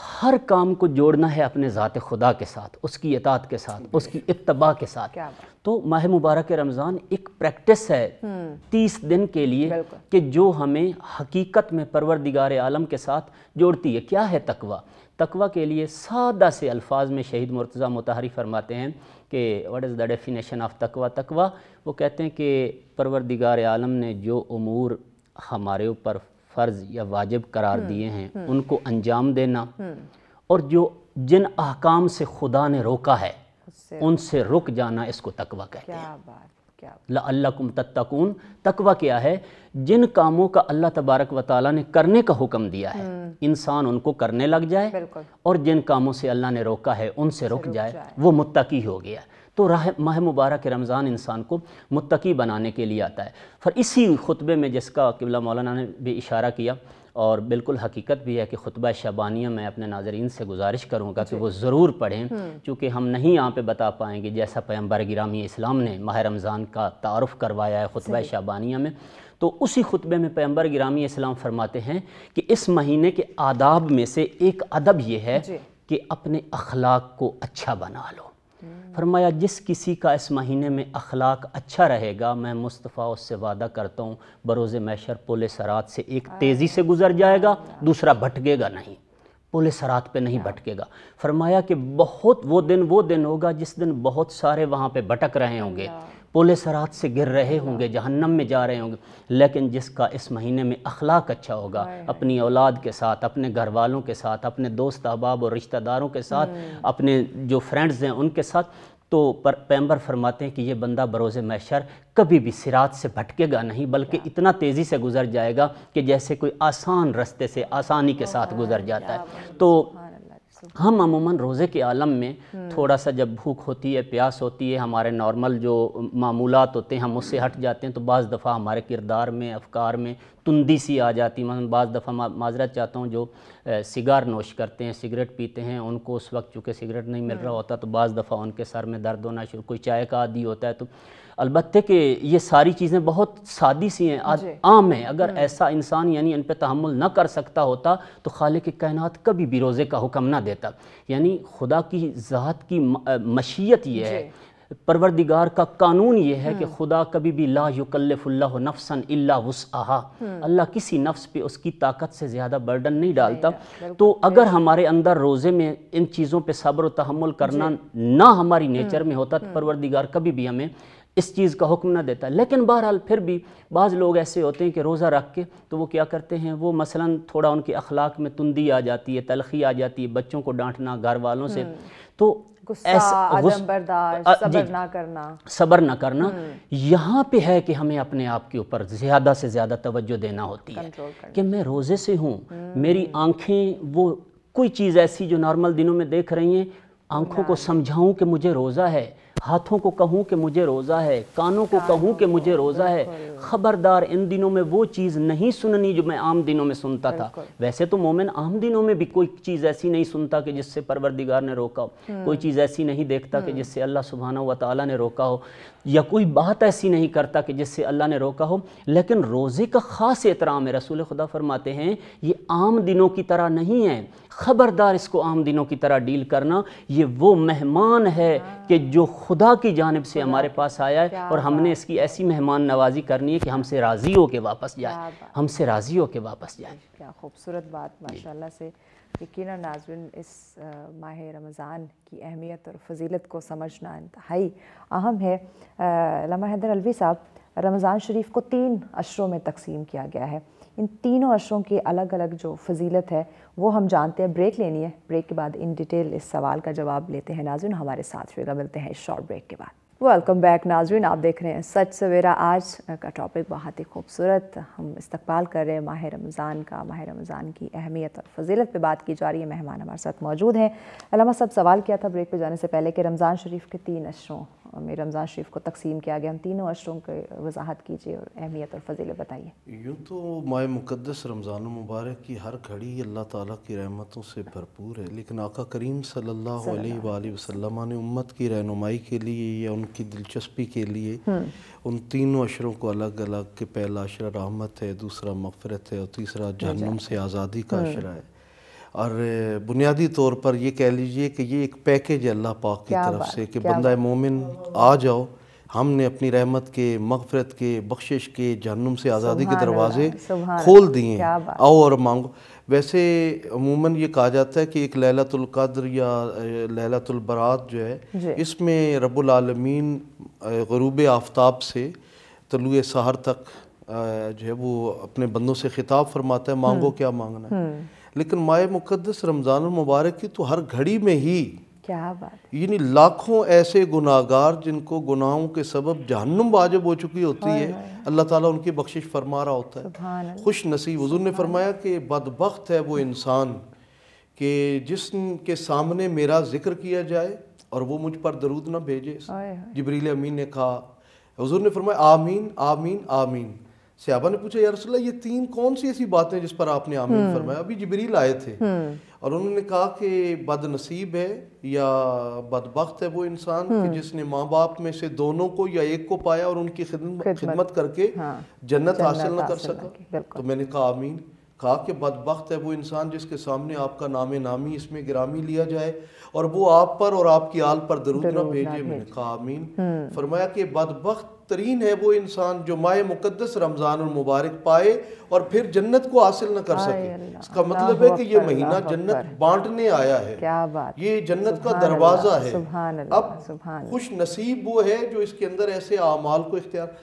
हर काम को जोड़ना है अपने ज़ात खुदा के साथ उसकी इतात के साथ उसकी इतबा के साथ तो माह मुबारक रमज़ान एक प्रैक्टिस है हम्म। तीस दिन के लिए कि जो हमें हकीकत में दिगार आलम के साथ जोड़ती है क्या है तकवा तकवा के लिए सादा से अल्फाज में शहीद मुर्तज़ा मुतहरी फरमाते हैं कि what is the definition of तकवा तकवा वो कहते हैं कि दिगार आलम ने जो अमूर हमारे ऊपर फ़र्ज़ या वाजिब करार हम्म, दिए हैं हम्म। उनको अंजाम देना हम्म। और जो जिन अहकाम से खुदा ने रोका है उनसे रुक जाना इसको तकवा कहते हैं लाकुम तत्तकून तकवा क्या है जिन कामों का अल्लाह तबारक व ने करने का हुक्म दिया है इंसान उनको करने लग जाए और जिन कामों से अल्लाह ने रोका है उनसे रुक जाए वो मुत्तकी हो गया तो राह माह मुबारक रमज़ान इंसान को मुतकी बनाने के लिए आता है फिर इसी खुतबे में जिसका किबला मौलाना ने भी इशारा किया और बिल्कुल हकीकत भी है कि खुतबा शबानिया मैं अपने नाजरीन से गुजारिश करूँगा कि वो ज़रूर पढ़ें चूँकि हम्म। हम नहीं यहाँ पर बता पाएंगे जैसा पैम्बर गिरामी इस्लाम ने माह रमज़ान का तारफ़ करवाया है खुतबा शबानिया में तो उसी खुतबे में पैम्बर गिरामी इस्लाम फरमाते हैं कि इस महीने के आदाब में से एक अदब ये है कि अपने अखलाक को अच्छा बना लो फरमाया जिस किसी का इस महीने में अखलाक अच्छा रहेगा मैं मुस्तफ़ा उससे वादा करता हूँ बरोज़ मैशर पुल सरात से एक हाँ। तेज़ी से गुजर जाएगा दूसरा भटकेगा नहीं पुल सरात पे नहीं हाँ। भटकेगा फरमाया कि बहुत वो दिन वो दिन होगा जिस दिन बहुत सारे वहाँ पे भटक रहे होंगे पोले सरात से गिर रहे होंगे हाँ। जहन्नम में जा रहे होंगे लेकिन जिसका इस महीने में अखलाक अच्छा होगा अपनी औलाद के साथ अपने घर वालों के साथ अपने दोस्त अहबाब और रिश्तेदारों के साथ हम्म। अपने जो फ्रेंड्स हैं उनके साथ तो पर पैम्बर फरमाते हैं कि ये बंदा बरोज़ मैशर कभी भी सिरात से भटकेगा नहीं बल्कि हाँ। इतना तेज़ी से गुजर जाएगा कि जैसे कोई आसान रास्ते से आसानी के साथ गुजर जाता है तो हाँ। हम हाँ, अमूमन रोज़े के आलम में हम्म। थोड़ा सा जब भूख होती है प्यास होती है हमारे नॉर्मल जो मामूलत होते हैं हम उससे हट जाते हैं तो बज़ दफ़ा हमारे किरदार में अफकार में तुंदी सी आ जाती है बज़ दफ़ा माजरत चाहता हूँ जो सिगार नोश करते हैं सिगरेट पीते हैं उनको उस वक्त चूँकि सिगरेट नहीं मिल रहा हम्म। होता तो बज़ दफ़ा उनके सर में दर्द होना शुरू कोई चाय का आदि होता है तो अलबत् कि ये सारी चीज़ें बहुत सादी सी हैं आज आम हैं अगर हम्म। ऐसा इंसान यानी इन पर तहमुल न कर सकता होता तो खाले के कायनत कभी भी रोज़े का हुक्म ना देता यानी खुदा की ज़ात की मशीयत ये है परवरदिगार का कानून ये है कि हम्म। खुदा कभी भी ला युकल्लफुल्ला नफसन इल्ला वसहा हम्म। अल्लाह किसी नफ्स पे उसकी ताकत से ज़्यादा बर्डन नहीं डालता तो अगर हमारे अंदर रोज़े में इन चीज़ों पे सब्र तहमुल करना ना हमारी नेचर में होता तो परवरदिगार कभी भी हमें इस चीज़ का हुक्म ना देता लेकिन बहरहाल फिर भी बाज़ लोग ऐसे होते हैं कि रोज़ा रख के तो वो क्या करते हैं वो मसलन थोड़ा उनके अखलाक में तुंदी आ जाती है तलखी आ जाती है बच्चों को डांटना घर वालों से हम्म। तो सबर ना करना सबर ना करना हम्म। यहाँ पे है कि हमें अपने आप के ऊपर ज़्यादा से ज़्यादा तवज्जो देना होती है कि मैं रोज़े से हूँ मेरी हम्म। आंखें वो कोई चीज़ ऐसी जो नॉर्मल दिनों में देख रही हैं आंखों को समझाऊं कि मुझे रोज़ा है हाथों को कहूँ कि मुझे रोज़ा है कानों को कहूँ कि मुझे रोज़ा है ख़बरदार इन दिनों में वो चीज़ नहीं सुननी जो मैं आम दिनों में सुनता था वैसे तो मोमिन आम दिनों में भी कोई चीज़ ऐसी नहीं सुनता कि जिससे परवरदिगार ने रोका हो हम्म। कोई चीज़ ऐसी नहीं देखता कि हम्म। जिससे अल्लाह सुबहाना व ताली ने रोका हो या कोई बात ऐसी नहीं करता कि जिससे अल्लाह ने रोका हो लेकिन रोज़े का ख़ास एहतराम है रसूल खुदा फरमाते हैं ये आम दिनों की तरह नहीं है ख़बरदार इसको आम दिनों की तरह डील करना ये वो मेहमान है कि जो खुदा की जानब से हमारे पास आया है और हमने इसकी ऐसी मेहमान नवाजी करनी है कि हमसे राज़ी हो के वापस जाए हमसे राज़ी हो के वापस जाए क्या खूबसूरत बात माशाल्लाह से यकीन नाजरन इस माह रमज़ान की अहमियत और फजीलत को समझना इंतहाई अहम है लमा हैदर अलवी साहब रमज़ान शरीफ को तीन अशरों में तकसीम किया गया है इन तीनों अशरों की अलग अलग जो फजीलत है वो हम जानते हैं ब्रेक लेनी है ब्रेक के बाद इन डिटेल इस सवाल का जवाब लेते हैं नाजुन हमारे साथ फिर मिलते हैं इस शॉर्ट ब्रेक के बाद वेलकम बैक नाजरीन आप देख रहे हैं सच सवेरा आज का टॉपिक बहुत ही खूबसूरत हम इस्तकबाल कर रहे हैं माह रमज़ान का माह रमज़ान की अहमियत और फजीलत पे बात की जा रही है मेहमान हमारे साथ मौजूद हैं अलामा साहब सवाल किया था ब्रेक पे जाने से पहले कि रमज़ान शरीफ के तीन अशरों मेरे रमज़ान शरीफ को तकसीम किया गया हम तीनों अशरों की वजाहत कीजिए और अहमियत और फजील बताइए यूँ तो माए मुक़दस रमज़ान मुबारक की हर घड़ी अल्लाह ताला की रहमतों से भरपूर है लेकिन आका करीम सल्लल्लाहु अलैहि वसल्लम ने उम्मत की रहनुमाई के लिए या उनकी दिलचस्पी के लिए हम्म। उन तीनों अशरों को अलग अलग के पहला अशर रहमत है दूसरा मफ़रत है और तीसरा जहनुम से आज़ादी का हम्म। अशरा है और बुनियादी तौर पर ये कह लीजिए कि ये एक पैकेज है अल्लाह पाक की तरफ से कि बंदा मोमिन आ जाओ हमने अपनी रहमत के मगफरत के बख्शिश के जहनुम से आज़ादी के दरवाज़े खोल दिए आओ और मांगो वैसे अमूमन ये कहा जाता है कि एक लैलतुल्क़द्र या लैलतुल्बरात जो है इसमें रबालमीन गरूब आफ्ताब से तलु सहर तक जो है वो अपने बंदों से खिताब फरमाता है मांगो हम्म। क्या मांगना है हम्म। लेकिन माए मुकदस रमज़ान मुबारक की तो हर घड़ी में ही क्या बात यानी लाखों ऐसे गुनागार जिनको गुनाहों के सबब जहन्नुम वाजिब हो चुकी होती है अल्लाह ताला उनकी बख्शिश फरमा रहा होता है खुश नसीब हजूर ने फरमाया कि बदबख्त है वो इंसान कि के सामने मेरा जिक्र किया जाए और वो मुझ पर दरूद ना भेजे जबरील अमीन ने कहा हजूर ने फरमाया आमीन आमीन आमीन सियाबा ने पूछा यारसोल्ला ये तीन कौन सी ऐसी बातें जिस पर आपने आमीन हम्म। फरमाया अभी जबरील आए थे हम्म। और उन्होंने कहा कि बदनसीब है या बदबख्त है वो इंसान कि हम्म। जिसने माँ बाप में से दोनों को या एक को पाया और उनकी खिदमत, करके हाँ, जन्नत हासिल ना कर सका तो मैंने कहा आमीन कहा कि बदबخت है वो इंसान जिसके सामने आपका नाम नामी इसमें ग्रामी लिया जाए और वो आप पर और आपकी आल पर दरूद ना भेजे मैंने कहा आमीन हम्म। फरमाया कि बदबخت तरीन है वो इंसान जो माए मुकदस रमज़ान और मुबारक पाए और फिर जन्नत को हासिल ना कर सके इसका मतलब है कि ये महीना जन्नत बांटने आया है क्या बात ये जन्नत का दरवाज़ा है अब खुश नसीब वो है जो इसके अंदर ऐसे अमाल को इख्तियार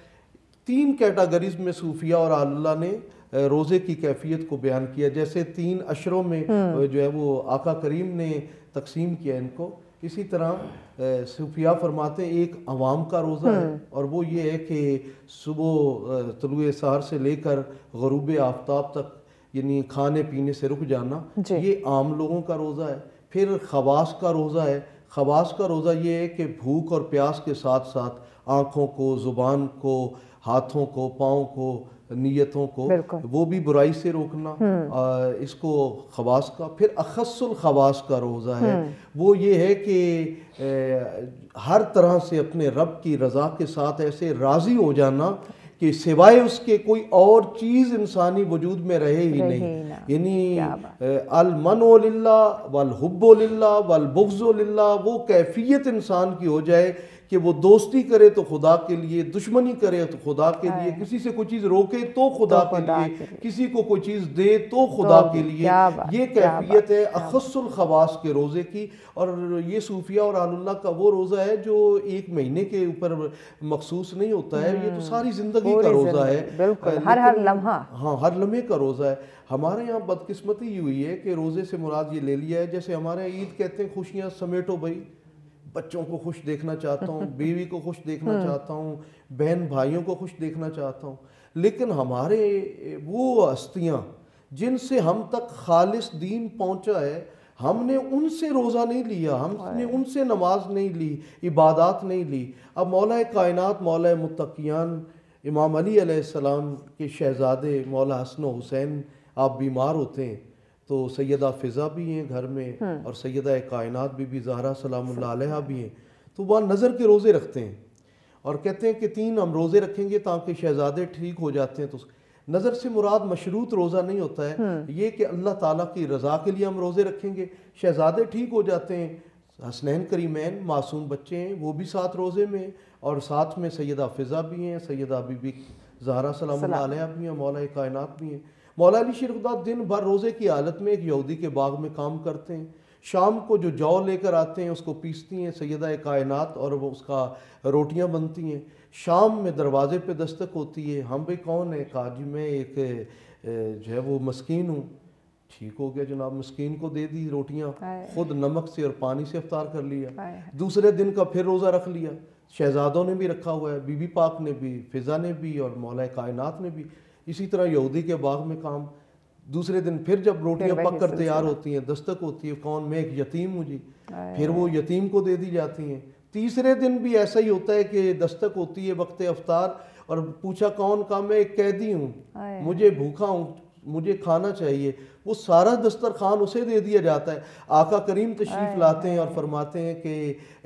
तीन कैटागरीज में सूफिया और अल्लाह ने रोज़े की कैफियत को बयान किया जैसे तीन अशरों में हम्म। जो है वो आका करीम ने तकसीम किया इनको इसी तरह सूफिया फरमाते एक आवाम का रोज़ा है हम्म। और वो ये है कि सुबह तलुए सहर से लेकर गरूब आफ्ताब तक यानी खाने पीने से रुक जाना ये आम लोगों का रोज़ा है फिर खवास का रोज़ा है खवास का रोज़ा ये है कि भूख और प्यास के साथ साथ आँखों को ज़ुबान को हाथों को पाँव को नीयतों को वो भी बुराई से रोकना हम्म। आ, इसको खवास का फिर अखसल खवास का रोज़ा है हम्म। वो ये है कि हर तरह से अपने रब की रज़ा के साथ ऐसे राज़ी हो जाना कि सिवाय उसके कोई और चीज़ इंसानी वजूद में रहे ही नहीं यानी अलमन वल हब्बो वल वो कैफियत इंसान की हो जाए कि वो दोस्ती करे तो खुदा के लिए दुश्मनी करे तो खुदा के लिए हाँ। किसी से कोई चीज़ रोके तो खुदा तो के लिए किसी को कोई चीज़ दे तो, तो खुदा के लिए ये कैफियत है अखसुल खवास के रोज़े की और ये सूफिया और आलुल्ला का वो रोज़ा है जो एक महीने के ऊपर मखसूस नहीं होता है ये तो हम्म, सारी ज़िंदगी का रोज़ा है हर हर लम्हा हाँ हर लम्हे का रोज़ा है हमारे यहाँ बदकिस्मती हुई है कि रोज़े से मुराद ये ले लिया है जैसे हमारे ईद कहते हैं खुशियाँ समेटो भाई बच्चों को खुश देखना चाहता हूँ बीवी को खुश देखना हाँ। चाहता हूँ बहन भाइयों को खुश देखना चाहता हूँ लेकिन हमारे वो हस्तियाँ जिनसे हम तक खालिस दीन पहुँचा है हमने उनसे रोज़ा नहीं लिया हमने उनसे नमाज नहीं ली इबादत नहीं ली अब मौला कायनत मौल मुतकियान इमाम अली सलाम के शहजादे मौला हसन हुसैन आप बीमार होते हैं तो सैदा फ़िज़ा भी हैं घर में हम्म। और सैदा कायनात बीबी जहरा सलाम भी हैं तो वह नज़र के रोज़े रखते हैं और कहते हैं कि तीन हम रोज़े रखेंगे ताकि शहजादे ठीक हो जाते हैं तो नज़र से मुराद मशरूत रोज़ा नहीं होता है हम्म। ये कि अल्लाह ताली की रज़ा के लिए हम रोज़े रखेंगे शहजादे ठीक हो जाते हैं हसनैन करीमैन मासूम बच्चे हैं वो भी साथ रोज़े में और साथ में सैदा फ़िज़ा भी हैं सैदा बीबी जहरा सलाम भी हैं मौला कायनत भी हैं मौलानी शिरकदा दिन भर रोज़े की हालत में एक यहूदी के बाग में काम करते हैं शाम को जो जौ लेकर आते हैं उसको पीसती हैं सैदा कायनात और वो उसका रोटियाँ बनती हैं शाम में दरवाज़े पे दस्तक होती है हम भाई कौन है काज में एक जो है वो मस्किन हूँ ठीक हो गया जनाब मस्किन को दे दी रोटियाँ खुद नमक से और पानी से अफ्तार कर लिया दूसरे दिन का फिर रोज़ा रख लिया शहजादों ने भी रखा हुआ है बीबी पाक ने भी फिज़ा ने भी और मौलाए कायनात ने भी इसी तरह यहूदी के बाग में काम दूसरे दिन फिर जब रोटियां पक कर तैयार होती हैं दस्तक होती है कौन मैं एक यतीम हूँ जी फिर वो यतीम को दे दी जाती हैं तीसरे दिन भी ऐसा ही होता है कि दस्तक होती है वक्त अवतार और पूछा कौन का मैं एक कैदी हूँ मुझे भूखा हूँ मुझे खाना चाहिए वो सारा दस्तरखान उसे दे दिया जाता है आका करीम तशरीफ़ लाते हैं और फरमाते हैं कि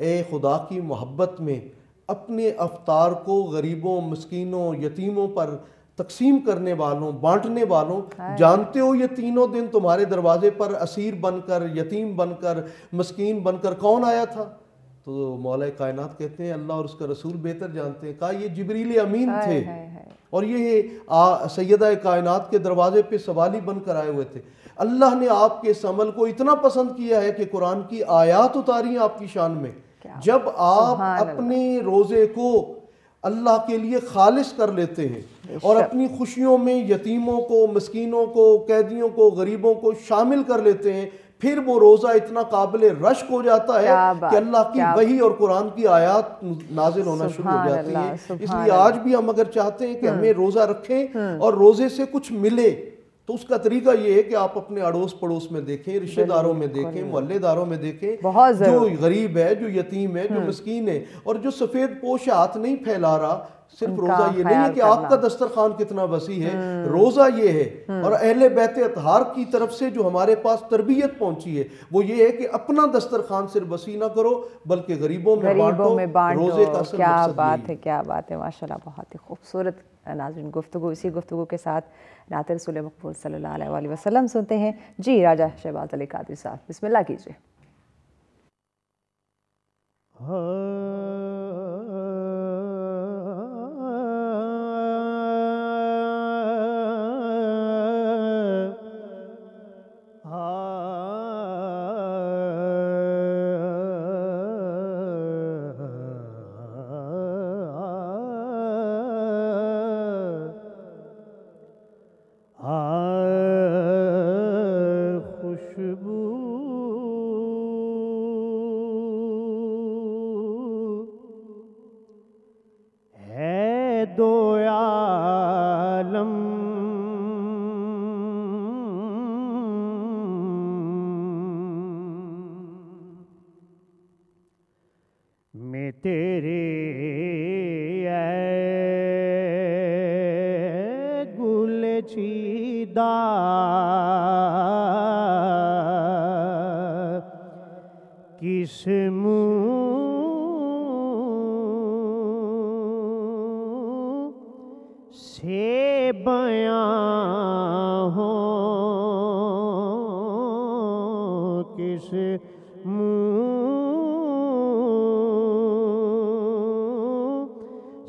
ए खुदा की मोहब्बत में अपने अवतार को गरीबों मस्किनों यतीमों पर तकसीम करने वालों बांटने वालों हाँ। जानते हो ये तीनों दिन तुम्हारे दरवाजे पर असीर बनकर यतीम बनकर मस्किन बनकर कौन आया था तो मौल कायनात कहते हैं अल्लाह और उसका रसूल बेहतर जानते हैं कहा ये जबरील अमीन थे है, है। और ये सैदा कायनात के दरवाजे पे सवाली बनकर आए हुए थे अल्लाह ने आपके इस अमल को इतना पसंद किया है कि कुरान की आयात उतारी आपकी शान में जब आप अपने रोज़े को अल्लाह के लिए खालिश कर लेते हैं और अपनी खुशियों में यतीमों को मस्किनों को कैदियों को गरीबों को शामिल कर लेते हैं फिर वो रोज़ा इतना काबिल रश्क हो जाता है कि अल्लाह की वही और कुरान की आयात नाजिल होना शुरू हो जाती है इसलिए आज भी हम अगर चाहते हैं कि हम्म। हमें रोज़ा रखें हम्म। और रोज़े से कुछ मिले तो उसका तरीका ये है कि आप अपने अड़ोस पड़ोस में देखें रिश्तेदारों में देखें मोहल्लेदारों में देखें जो गरीब है जो यतीम है जो हम्म। मस्किन है और जो सफ़ेद पोश हाथ नहीं फैला रहा सिर्फ रोजा ये नहीं है कि आपका दस्तरखान कितना वसी है हम्म। रोजा ये है हम्म। और अहले बैत अतहार की तरफ से जो हमारे पास तरबियत पहुंची है वो ये है कि अपना दस्तरखान सिर्फ वसी ना करो बल्कि गरीबों में गरीबों में रोजे का क्या बात है क्या बात है माशाल्लाह बहुत ही खूबसूरत नाजरन गुफ्तु इसी गुफ्तु के साथ नात रसूल मकबूल सल्ला वसलम सुनते हैं जी राजा शहबाज अली कादिर साहब बिस्मिल्लाह कीजिए हाँ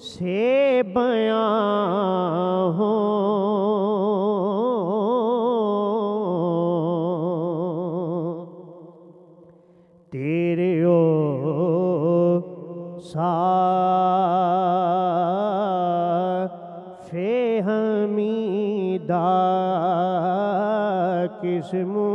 से बया हो तेरे ओ सा हमीदा किस्म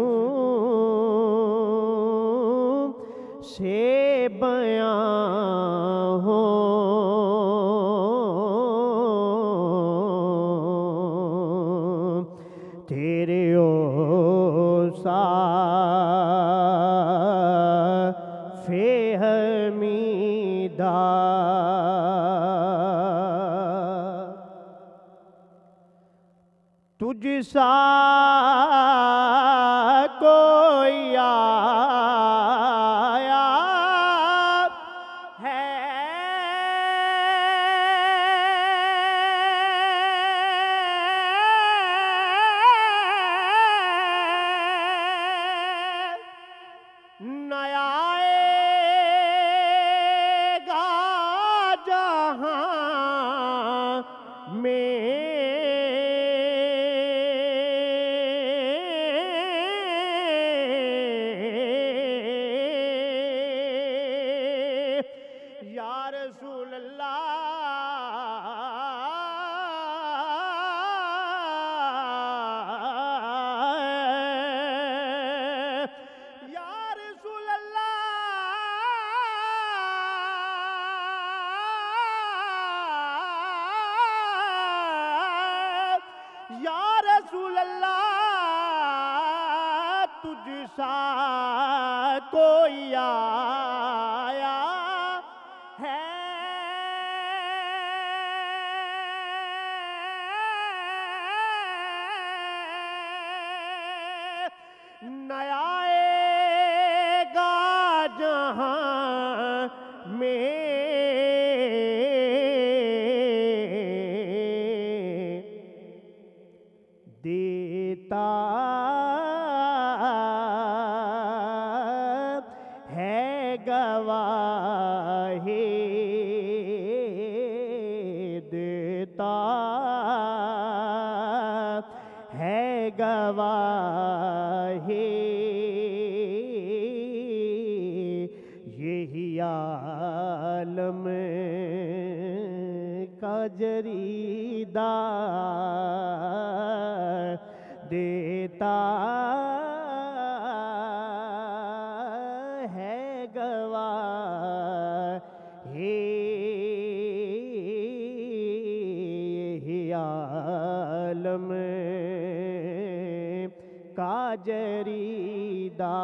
जरीदा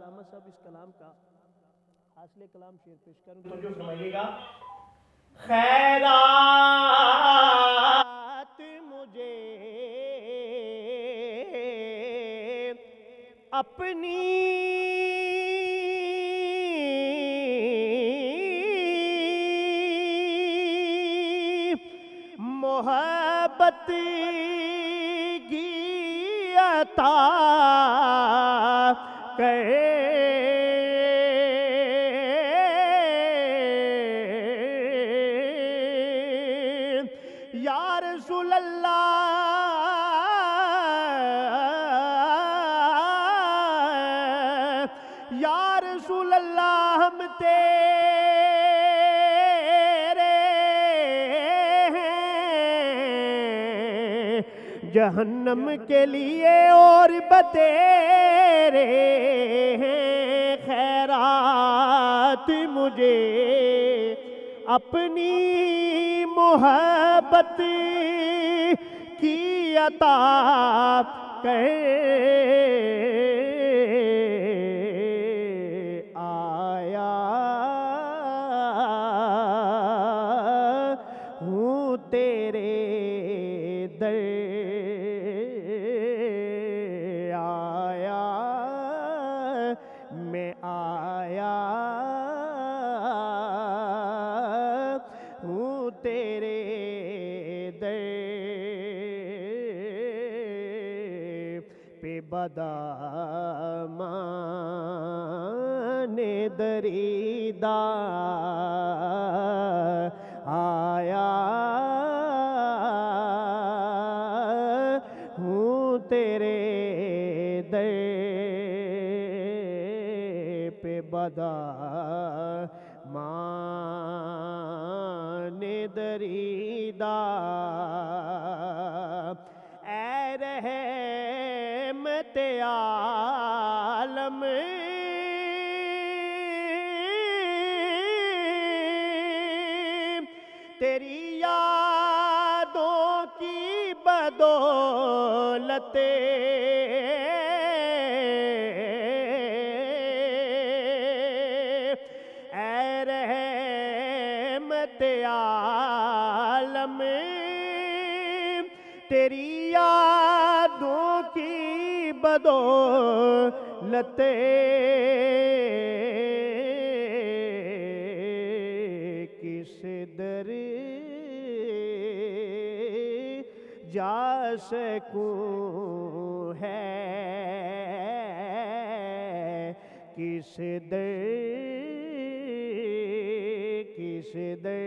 साहब इस कलाम का हासिल कलाम शेर पेश करूँगा तो समझिएगा मुझे अपनी Hey. जहन्नम के लिए और बतेरे हैं खैरात मुझे अपनी मोहब्बत की अता लते किस दर जा सको है किस दर किस दर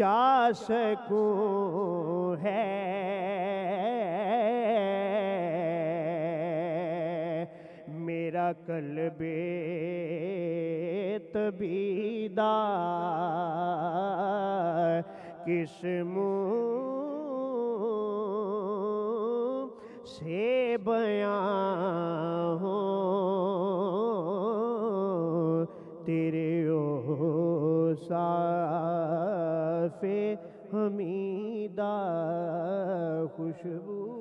जा सकू है अकल बेतबीदा बीदा किस मुँह से बया हो तेरे ओ साफे हमीदा खुशबू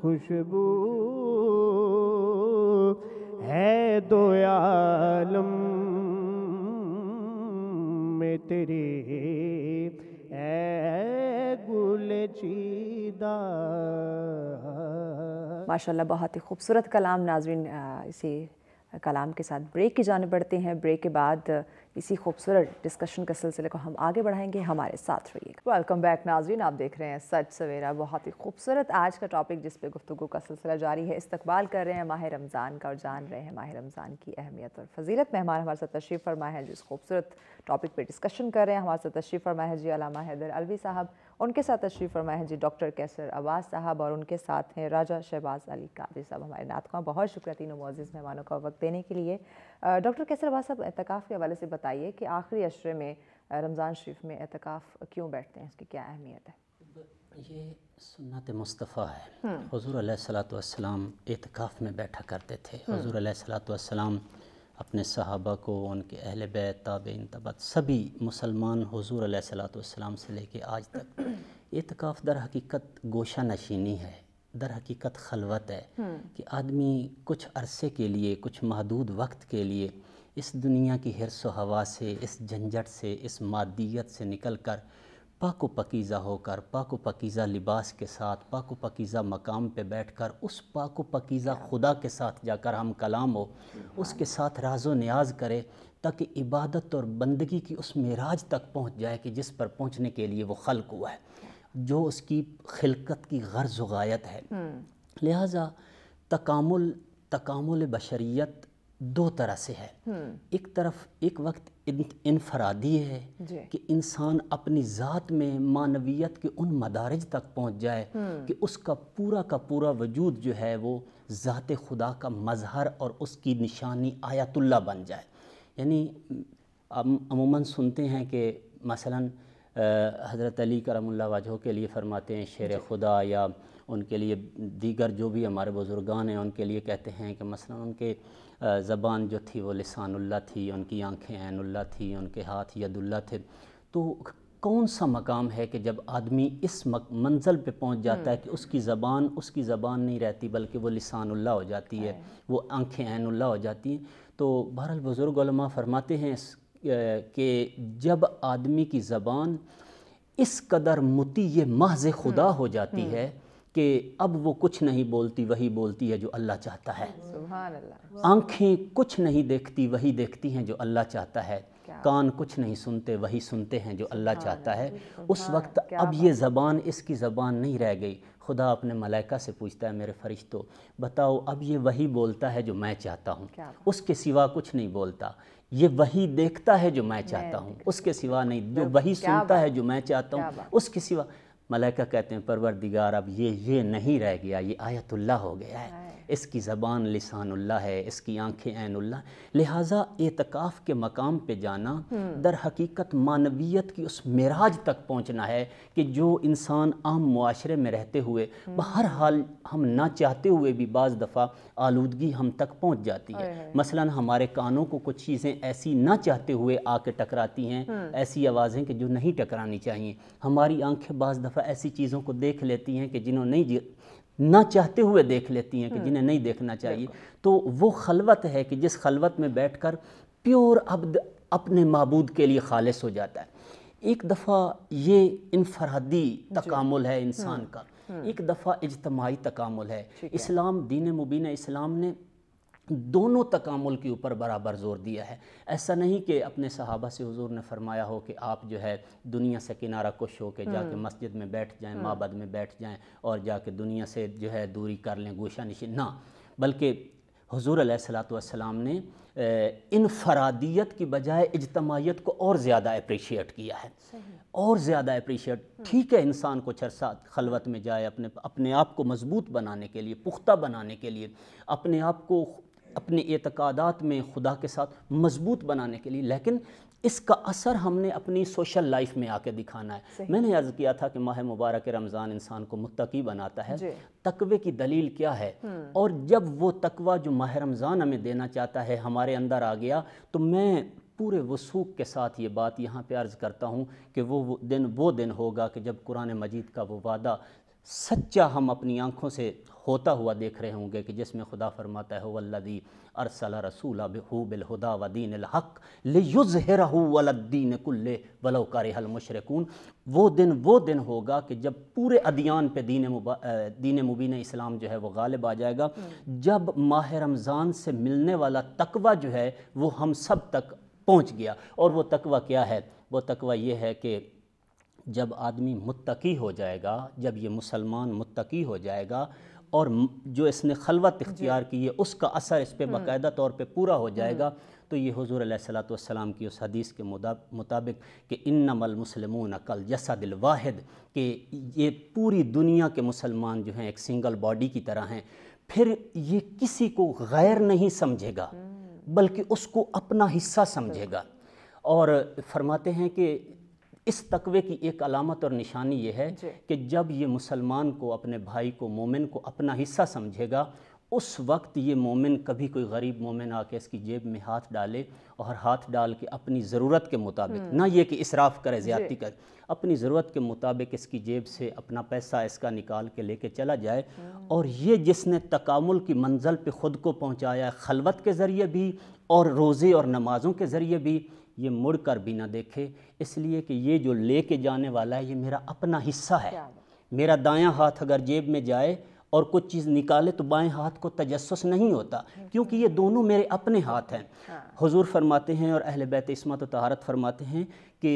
खुशबू है दो आलम में तेरे माशाल्लाह बहुत ही खूबसूरत कलाम नाजरीन इसी कलाम के साथ ब्रेक की जाने पड़ते हैं ब्रेक के बाद इसी खूबसूरत डिस्कशन के सिलसिले को हम आगे बढ़ाएंगे हमारे साथ रहिए वेलकम बैक नाजरीन आप देख रहे हैं सच सवेरा बहुत ही खूबसूरत आज का टॉपिक जिस पे गुफ्तु का सिलसिला जारी है इस्तकबाल कर रहे हैं माह रमज़ान का और जान रहे हैं माह रमज़ान की अहमियत और फजीलत मेहमान हमारे साथ तशरीफ़ फरमा है जिस खूबसूरत टॉपिक पर डिस्कशन कर रहे हैं हमारे साथ तशरीफ़ फरमा है जी अलामा हैदर अलवी साहब उनके साथ तशरीफ़ फरमाए हैं जी डॉक्टर कैसर आबाज साहब और उनके साथ हैं राजा शहबाज अली कादरी साहब हमारे नात का बहुत शुक्रिया तीनों मोज़ मेहमानों का वक्त देने के लिए डॉक्टर कैसर अब्बास साहब एहतिकाफ़ के हवाले से बताइए कि आखिरी अशरे में रमज़ान शरीफ में एहतिकाफ़ क्यों बैठते हैं इसकी क्या अहमियत है ये सुन्नत मुस्तफ़ा है हजूर हम्म। सलाम एतकाफ़ में बैठा करते थे हजूर हम्म। सलाम अपने सहाबा को उनके अहल बैत ताबेन तबत सभी मुसलमान हजूर सलाम से लेके आज तक एतकाफ़ दर हकीकत गोशा नशीनी है दर हकीकत खलवत है हम्म। कि आदमी कुछ अरसे के लिए कुछ महदूद वक्त के लिए इस दुनिया की हिरसो हवा से इस झंझट से इस मादियत से निकल कर पाको पकीज़ा होकर पाक पकीज़ा लिबास के साथ पाक पकीज़ा मकाम पे बैठकर उस पाको पकीज़ा खुदा के साथ जाकर हम कलाम हो उसके साथ राज न्याज करें ताकि इबादत और बंदगी की उस मराज तक पहुँच जाए कि जिस पर पहुँचने के लिए वो खल्क हुआ है जो उसकी खिलकत की गर्ज गायत है हम्म। लिहाजा तकामुल तकामुल बशरीत दो तरह से है हम्म। एक तरफ एक वक्त इनफरादी है कि इंसान अपनी ज़ात में मानवीयत के उन मदारज तक पहुंच जाए हम्म। कि उसका पूरा का पूरा वजूद जो है वो ज़ात खुदा का मजहर और उसकी निशानी आयतुल्ला बन जाए यानी अमूमन सुनते हैं कि मसलन हज़रत अली करम वजह के लिए फ़रमाते हैं शेर खुदा या उनके लिए दीगर जो भी हमारे बुज़ुर्गान हैं उनके लिए कहते हैं कि मसला उनके ज़बान जो थी वो लसानुल्ला थी उनकी आँखें ऐनुल्ला थी उनके हाथ यदुल्ला थे तो कौन सा मकाम है कि जब आदमी इस मंजिल पे पहुंच जाता है हम्म। कि उसकी ज़बान उसकी ज़बान नहीं रहती बल्कि वो लसानुल्ला हो जाती है वो आँखें ऐनुल्ला हो जाती हैं तो बहरल बुज़ुर्ग फरमाते हैं कि जब आदमी की ज़बान इस कदर मुती ये महज खुदा हम्म। हो जाती हम्म। है कि अब वो कुछ नहीं बोलती वही बोलती है जो अल्लाह चाहता है आंखें कुछ नहीं देखती वही देखती हैं जो अल्लाह चाहता है कान कुछ नहीं सुनते वही सुनते हैं जो अल्लाह चाहता है उस हाँ, वक्त अब ये ज़बान इसकी ज़बान नहीं रह गई खुदा अपने मलाइका से पूछता है मेरे फरिश्तों बताओ अब ये वही बोलता है जो मैं चाहता हूँ उसके सिवा कुछ नहीं बोलता ये वही देखता है जो मैं चाहता हूँ उसके सिवा नहीं जो वही सुनता है जो मैं चाहता हूँ उसके सिवा मलाइका कहते हैं परवर दिगार अब ये ये नहीं रह गया ये आयतुल्ला हो गया है इसकी ज़बान लिसानुल्ला है इसकी आंखें ऐनुल्ला लिहाजा एतकाफ़ के मकाम पे जाना हम्म। दर हकीकत मानवीयत की उस मराज तक पहुँचना है कि जो इंसान आम मुआरे में रहते हुए हम्म। बहर हाल हम ना चाहते हुए भी बाज़ दफ़ा आलूदगी हम तक पहुँच जाती है मसला हमारे कानों को कुछ चीज़ें ऐसी ना चाहते हुए आके टकराती हैं हम्म। ऐसी आवाज़ें कि जो नहीं टकरानी चाहिए हमारी आंखें बाज़ दफ़ा दफ़ा ऐसी चीज़ों को देख लेती हैं कि जिन्होंने नहीं ना चाहते हुए देख लेती हैं कि हम्म। जिन्हें नहीं देखना चाहिए तो वो खलवत है कि जिस खलवत में बैठ कर प्योर अब्द अपने मबूद के लिए खालिश हो जाता है एक दफ़ा ये इनफरादी तकामुल है हम्म। इंसान का हम्म। एक दफ़ा इजतमाही तकामुल है इस्लाम दीन मुबीन इस्लाम ने दोनों तकामुल के ऊपर बराबर जोर दिया है ऐसा नहीं कि अपने सहाबा से हुजूर ने फरमाया हो कि आप जो है दुनिया से किनारा कुश हो के जाके हम्म। मस्जिद में बैठ जाएं हम्म। माबद में बैठ जाएं और जाके दुनिया से जो है दूरी कर लें गोशा निशी ना बल्कि हजूर सलाम ने इनफरादियत की बजाय इजतमाहीत को और ज़्यादा अप्रिशिएट किया है और ज़्यादा अप्रिशिएट हम्म। ठीक है इंसान को चरसा खलवत में जाए अपने अपने आप को मजबूत बनाने के लिए पुख्ता बनाने के लिए अपने आप को अपने एतकादात में खुदा के साथ मजबूत बनाने के लिए लेकिन इसका असर हमने अपनी सोशल लाइफ में आके दिखाना है मैंने अर्ज़ किया था कि माह मुबारक रमज़ान इंसान को मुतकी बनाता है तकवे की दलील क्या है हम्म। और जब वो तकवा जो माह रमज़ान हमें देना चाहता है हमारे अंदर आ गया तो मैं पूरे वसूख के साथ ये बात यहाँ पे अर्ज़ करता हूँ कि वो, वो दिन वो दिन होगा कि जब कुरान मजीद का वो वादा सच्चा हम अपनी आँखों से होता हुआ देख रहे होंगे कि जिसमें खुदा फरमाता है वल्लदी अरसला रसूल बिहू बिलहुदा वदीन हक लेजुज़हरदीन कुल्ले वलो करहल मशरकून वो दिन वो दिन होगा कि जब पूरे अदियान पे दीन दीन मुबीन इस्लाम जो है वो गालिब आ जाएगा जब माह रमज़ान से मिलने वाला तकवा जो है वो हम सब तक पहुँच गया और वह तकवा क्या है वो तकवा ये है कि जब आदमी मुत्तकी हो जाएगा जब ये मुसलमान मुत्तकी हो जाएगा और जो इसने खलवत इख्तियार की है उसका असर इस पर हम्म। बाकायदा तौर पर पूरा हो हम्म। जाएगा तो ये हजूर सलाम की उस हदीस के मुताबिक कि इन्नमल मुसलमून अकल यसदिल वाहिद कि ये पूरी दुनिया के मुसलमान जो हैं एक सिंगल बॉडी की तरह हैं फिर ये किसी को गैर नहीं समझेगा हम्म। बल्कि उसको अपना हिस्सा समझेगा और फरमाते हैं कि इस तकवे की एक अलामत और निशानी यह है कि जब ये मुसलमान को अपने भाई को मोमिन को अपना हिस्सा समझेगा उस वक्त ये मोमिन कभी कोई गरीब मोमिन आके इसकी जेब में हाथ डाले और हाथ डाल के अपनी ज़रूरत के मुताबिक हम्म। ना ये कि इसराफ करे ज़्यादती कर अपनी ज़रूरत के मुताबिक इसकी जेब से अपना पैसा इसका निकाल के लेके चला जाए हम्म। और ये जिसने तकामुल की मंजिल पे ख़ुद को पहुँचाया खलवत के ज़रिए भी और रोज़े और नमाज़ों के ज़रिए भी ये मुड़ कर भी ना देखे इसलिए कि ये जो ले के जाने वाला है ये मेरा अपना हिस्सा है मेरा दायां हाथ अगर जेब में जाए और कुछ चीज़ निकाले तो बाएं हाथ को तजस्स नहीं होता हम्म। क्योंकि ये दोनों मेरे अपने हाथ हैं हाँ। हुजूर फरमाते हैं और अहल बैत इसमत तहारत फरमाते हैं कि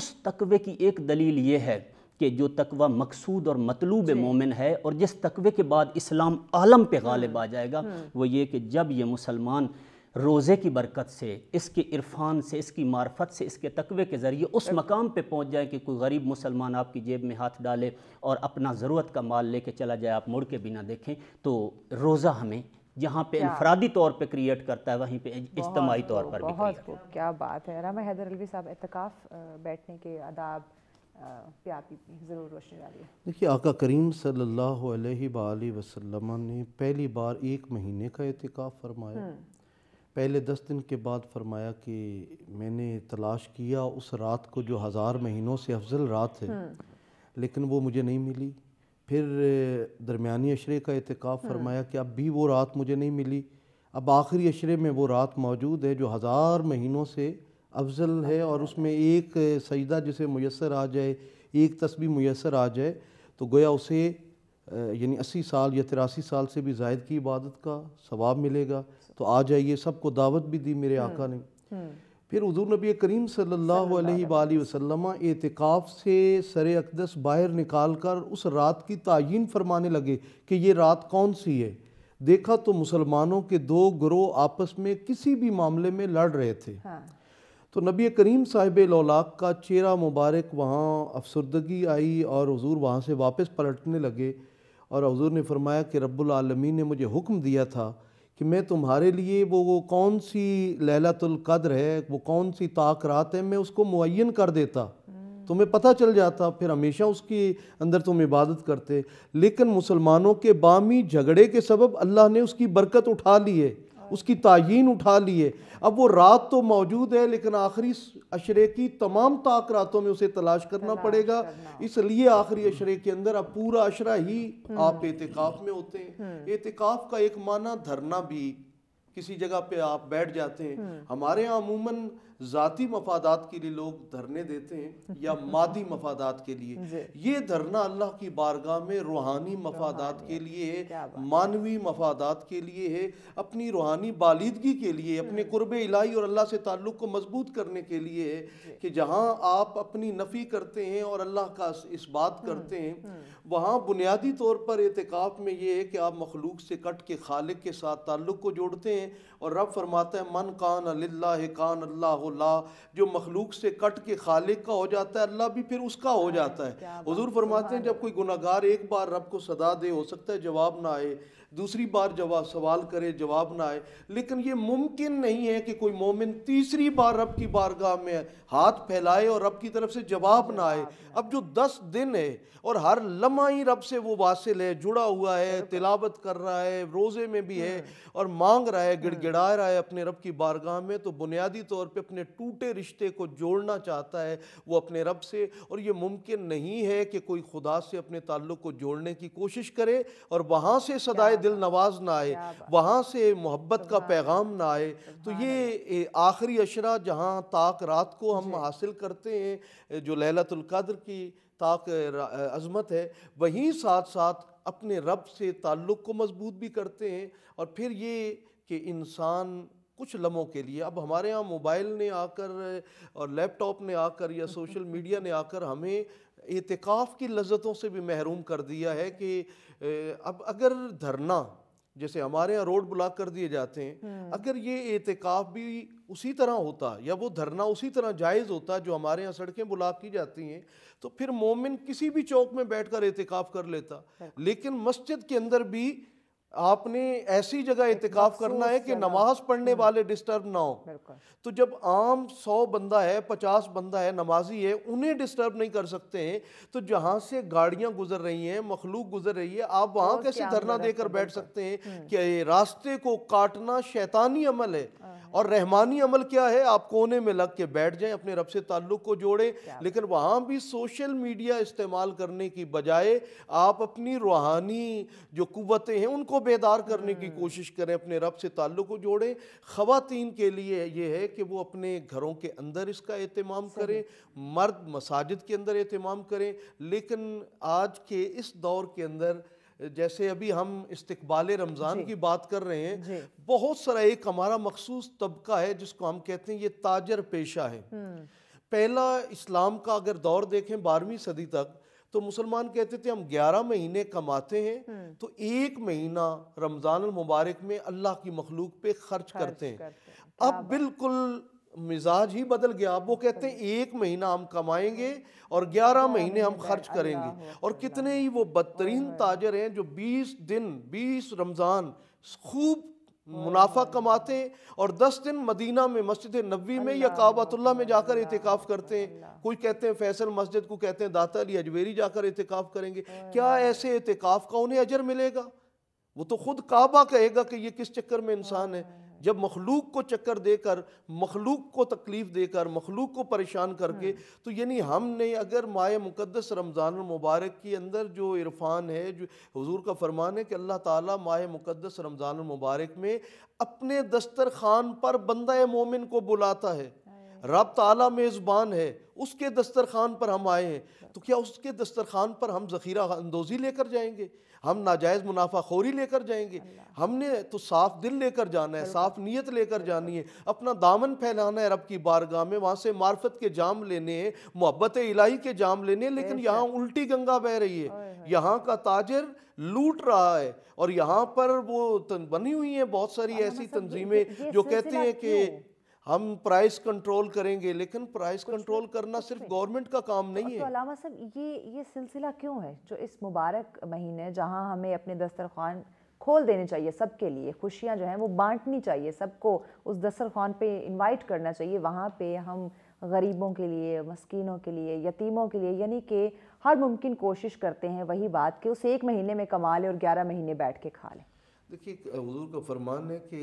उस तकवे की एक दलील ये है कि जो तकवा मकसूद और मतलूब मोमिन है और जिस तकवे के बाद इस्लाम आलम पे हाँ। गालिब आ जाएगा हम्म। वो ये कि जब ये मुसलमान रोज़े की बरकत से इसके इरफान से इसकी मार्फत से इसके तकवे के ज़रिए उस मकाम पे पहुंच जाए कि कोई गरीब मुसलमान आपकी जेब में हाथ डाले और अपना ज़रूरत का माल लेके चला जाए आप मुड़ के भी ना देखें तो रोज़ा हमें जहाँ पे इनफरादी तौर पे क्रिएट करता है वहीं पे इज्तमी तौर पर बहुत क्या बात है रामा हैदर अलवी साहब एतकाफ़ बैठने के आदाब ज़रूर रोशनी डाली देखिए आका करीम सल्लल्लाहु अलैहि वसल्लम ने पहली बार एक महीने का एहतिकाफ़ फरमाया हम्म। पहले दस दिन के बाद फरमाया कि मैंने तलाश किया उस रात को जो हज़ार महीनों से अफजल रात है हम्म। लेकिन वो मुझे नहीं मिली फिर दरमिया अशरे का एहतिकाफ़ हम्म। फरमाया कि अब भी वो रात मुझे नहीं मिली अब आखिरी अशरे में वो रात मौजूद है जो हज़ार महीनों से अफजल है और उसमें एक सजदा जिसे मैसर आ जाए एक तस्वीर मैसर आ जाए तो गोया उसे यानी अस्सी साल या तिरासी साल से भी जायद की इबादत का सवाब मिलेगा तो आ जाइए सबको दावत भी दी मेरे हम्म, आका ने हम्म। फिर हजूर नबी करीम सल्लल्लाहु अलैहि वसल्लम एतिकाफ़ से सर अकदस बाहर निकाल कर उस रात की तयन फरमाने लगे कि ये रात कौन सी है देखा तो मुसलमानों के दो ग्रोह आपस में किसी भी मामले में लड़ रहे थे हाँ। तो नबी करीम साहिब लौलाक का चेहरा मुबारक वहाँ अफसरदगी आई और हजूर वहाँ से वापस पलटने लगे और हजूर ने फरमाया कि रब्बुल रब्लमी ने मुझे हुक्म दिया था कि मैं तुम्हारे लिए वो वो कौन सी लहलातुल कद्र है वो कौन सी ताक रात है मैं उसको मुन कर देता हम्म। तुम्हें पता चल जाता फिर हमेशा उसके अंदर तुम इबादत करते लेकिन मुसलमानों के बामी झगड़े के सबब अल्लाह ने उसकी बरकत उठा ली है उसकी तयीन उठा लिए अब वो रात तो मौजूद है लेकिन आखिरी अशरे की तमाम ताक रातों में उसे तलाश करना पड़ेगा इसलिए आखिरी अशरे के अंदर अब पूरा अशरा ही हम्म। आप एहतिकाफ में होते हैं हम्म। एहतिकाफ का एक माना धरना भी किसी जगह पे आप बैठ जाते हैं हम्म। हमारे यहाँ अमूमन ज़ाती मफादात के लिए लोग धरने देते हैं या मादी मफादात के लिए ये धरना अल्लाह की बारगाह में रूहानी मफादात के लिए है मानवी मफादात के लिए है अपनी रूहानी बालिदगी के लिए अपने हम्म। कुर्ब इलाही और अल्लाह से ताल्लुक़ को मजबूत करने के लिए है कि जहाँ आप अपनी नफ़ी करते हैं और अल्लाह का इस बात हम्म, करते हैं हम्म। वहाँ बुनियादी तौर पर एहतिकाफ़ में ये है कि आप मखलूक से कट के खालिक के साथ ताल्लुक़ को जोड़ते हैं और रब फरमाता है मन कान अल्लाह कान अल्लाह ला जो मखलूक से कट के खालिक का हो जाता है अल्लाह भी फिर उसका हो हाँ, जाता है हजूर फरमाते हैं जब कोई गुनागार एक बार रब को सदा दे हो सकता है जवाब ना आए दूसरी बार जवाब सवाल करे जवाब ना आए लेकिन ये मुमकिन नहीं है कि कोई मोमिन तीसरी बार रब की बारगाह में हाथ फैलाए और रब की तरफ से जवाब ना आए अब जो दस दिन है और हर लम्हा ही रब से वो वासिल है जुड़ा हुआ है तिलावत कर रहा है रोज़े में भी है और मांग रहा है गिड़गिड़ा रहा है अपने रब की बारगाह में तो बुनियादी तौर पर अपने टूटे रिश्ते को जोड़ना चाहता है वो अपने रब से और ये मुमकिन नहीं है कि कोई खुदा से अपने ताल्लुक़ को जोड़ने की कोशिश करे और वहाँ से सदाए दिल नवाज ना आए वहाँ से मोहब्बत का पैगाम ना आए तो ये आखिरी अशरा जहाँ ताक रात को हम हासिल करते हैं जो लहलतुल्कद्र की ताक अजमत है वहीं साथ साथ अपने रब से ताल्लुक़ को मजबूत भी करते हैं और फिर ये कि इंसान कुछ लम्हों के लिए अब हमारे यहाँ मोबाइल ने आकर और लैपटॉप ने आकर या सोशल मीडिया ने आकर हमें एतकाफ़ की लज्जतों से भी महरूम कर दिया है कि अब अगर धरना जैसे हमारे यहाँ रोड ब्लॉक कर दिए जाते हैं हम्म। अगर ये एहतिकाफ भी उसी तरह होता या वो धरना उसी तरह जायज़ होता जो हमारे यहाँ सड़कें ब्लॉक की जाती हैं तो फिर मोमिन किसी भी चौक में बैठकर एहतिकाफ कर लेता लेकिन मस्जिद के अंदर भी आपने ऐसी जगह इंतकाफ करना है कि नमाज पढ़ने hmm. वाले डिस्टर्ब ना हो तो जब आम सौ बंदा है पचास बंदा है नमाजी है उन्हें डिस्टर्ब नहीं कर सकते हैं तो जहाँ से गाड़ियाँ गुजर रही हैं मखलूक गुजर रही है आप वहाँ तो कैसे धरना देकर तो बैठ सकते हैं hmm. कि रास्ते को काटना शैतानी अमल है और रहमानी अमल क्या है आप कोने में लग के बैठ जाएं अपने रब से ताल्लुक को जोड़ें लेकिन वहाँ भी सोशल मीडिया इस्तेमाल करने की बजाय आप अपनी रूहानी जो कुतें हैं उनको बेदार करने की हम्म। कोशिश करें अपने रब से ताल्लुक को जोड़ें ख़वातीन के लिए ये है कि वो अपने घरों के अंदर इसका अहतमाम करें मर्द मसाजिद के अंदर अहतमाम करें लेकिन आज के इस दौर के अंदर जैसे अभी हम इस्तबाल रमज़ान की बात कर रहे हैं बहुत सारा एक हमारा मखसूस तबका है जिसको हम कहते हैं ये ताजर पेशा है हम्म। पहला इस्लाम का अगर दौर देखें बारहवीं सदी तक तो मुसलमान कहते थे हम ग्यारह महीने कमाते हैं हम्म। तो एक महीना रमज़ान मुबारक में अल्लाह की मखलूक पे खर्च करते हैं अब बिल्कुल मिजाज ही बदल गया अब वो कहते हैं एक महीना हम कमाएंगे और ग्यारह महीने हम खर्च करेंगे और कितने ही वो बदतरीन ताजर हैं जो बीस दिन बीस रमज़ान खूब मुनाफा कमाते और दस दिन मदीना में मस्जिद नबी में या काबातुल्ला में जाकर एहतिकाफ करते हैं कोई कहते हैं फैसल मस्जिद को कहते हैं दाता अली अजवेरी जाकर एहतिकाफ करेंगे क्या ऐसे एहतिकाफ का उन्हें अजर मिलेगा वो तो खुद काबा कहेगा कि ये किस चक्कर में इंसान है जब मखलूक को चक्कर देकर मखलूक को तकलीफ़ देकर मखलूक को परेशान करके हाँ। तो यानी हमने अगर माए मुक़दस रमज़ान मुबारक के अंदर जो इरफान है जो हजूर का फरमान है कि अल्लाह ताला माए मुक़दस रमज़ान मुबारक में अपने दस्तर खान पर बंदा मोमिन को बुलाता है रब तला मेज़बान है उसके दस्तरखान पर हम आए हैं तो क्या उसके दस्तरखान पर हम ज़ख़ीरा अंदोज़ी लेकर जाएंगे हम नाजायज़ मुनाफा खोरी लेकर जाएंगे हमने तो साफ दिल लेकर जाना है साफ नीयत लेकर जानी है अपना दामन फैलाना है रब की बारगाह में वहाँ से मार्फत के जाम लेने हैं मोहब्बत इलाही के जाम लेने लेकिन यहाँ उल्टी गंगा बह रही है यहाँ का ताजर लूट रहा है और यहाँ पर वो बनी हुई है बहुत सारी ऐसी तंजीमें जो कहते हैं कि हम प्राइस कंट्रोल करेंगे लेकिन प्राइस कंट्रोल करना सिर्फ गवर्नमेंट का काम नहीं है तो अलावा ये ये सिलसिला क्यों है जो इस मुबारक महीने जहां हमें अपने दस्तरखान खोल देने चाहिए सबके लिए खुशियां जो हैं वो बांटनी चाहिए सबको उस दस्तरखान पे इनवाइट करना चाहिए वहाँ पे हम गरीबों के लिए मस्किनों के लिए यतीमों के लिए यानी कि हर मुमकिन कोशिश करते हैं वही बात कि उस एक महीने में कमा लें और ग्यारह महीने बैठ के खा लें देखिए हजूर का फरमान है कि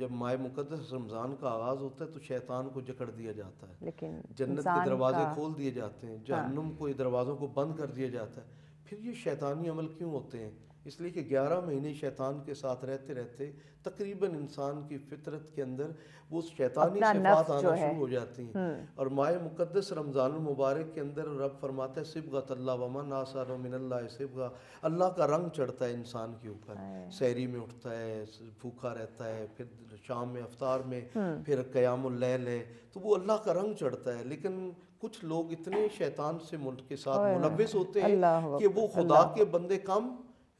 जब माए मुकदस रमज़ान का आगाज़ होता है तो शैतान को जकड़ दिया जाता है लेकिन जन्नत के दरवाजे खोल दिए जाते हैं हाँ। जहन्नुम को दरवाज़ों को बंद कर दिया जाता है फिर ये शैतानी अमल क्यों होते हैं इसलिए कि 11 महीने शैतान के साथ रहते रहते तकरीबन इंसान की फितरत के अंदर वो शैतानी सिफात आना शुरू हो जाती हैं हम्म। और माए मुकदस रमज़ान मुबारक के अंदर रब फरमाता है सिबगा तल्ला वमा नासार मिनल्ला अल्लाह का रंग चढ़ता है इंसान के ऊपर सहरी में उठता है भूखा रहता है फिर शाम में अवतार में हम्म। फिर क़यामल है तो वो अल्लाह का रंग चढ़ता है लेकिन कुछ लोग इतने शैतान से मुल्क के साथ मुलविस होते हैं कि वो खुदा के बंदे कम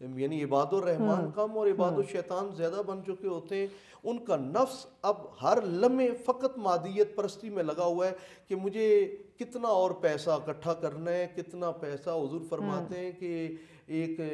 यानी इबाद रहमान हम्म। कम और इबाद हम्म। शैतान ज़्यादा बन चुके होते हैं उनका नफ्स अब हर लम्हे फ़कत मादियत परस्ती में लगा हुआ है कि मुझे कितना और पैसा इकट्ठा करना है कितना पैसा हजूर फरमाते हम्म। हैं कि एक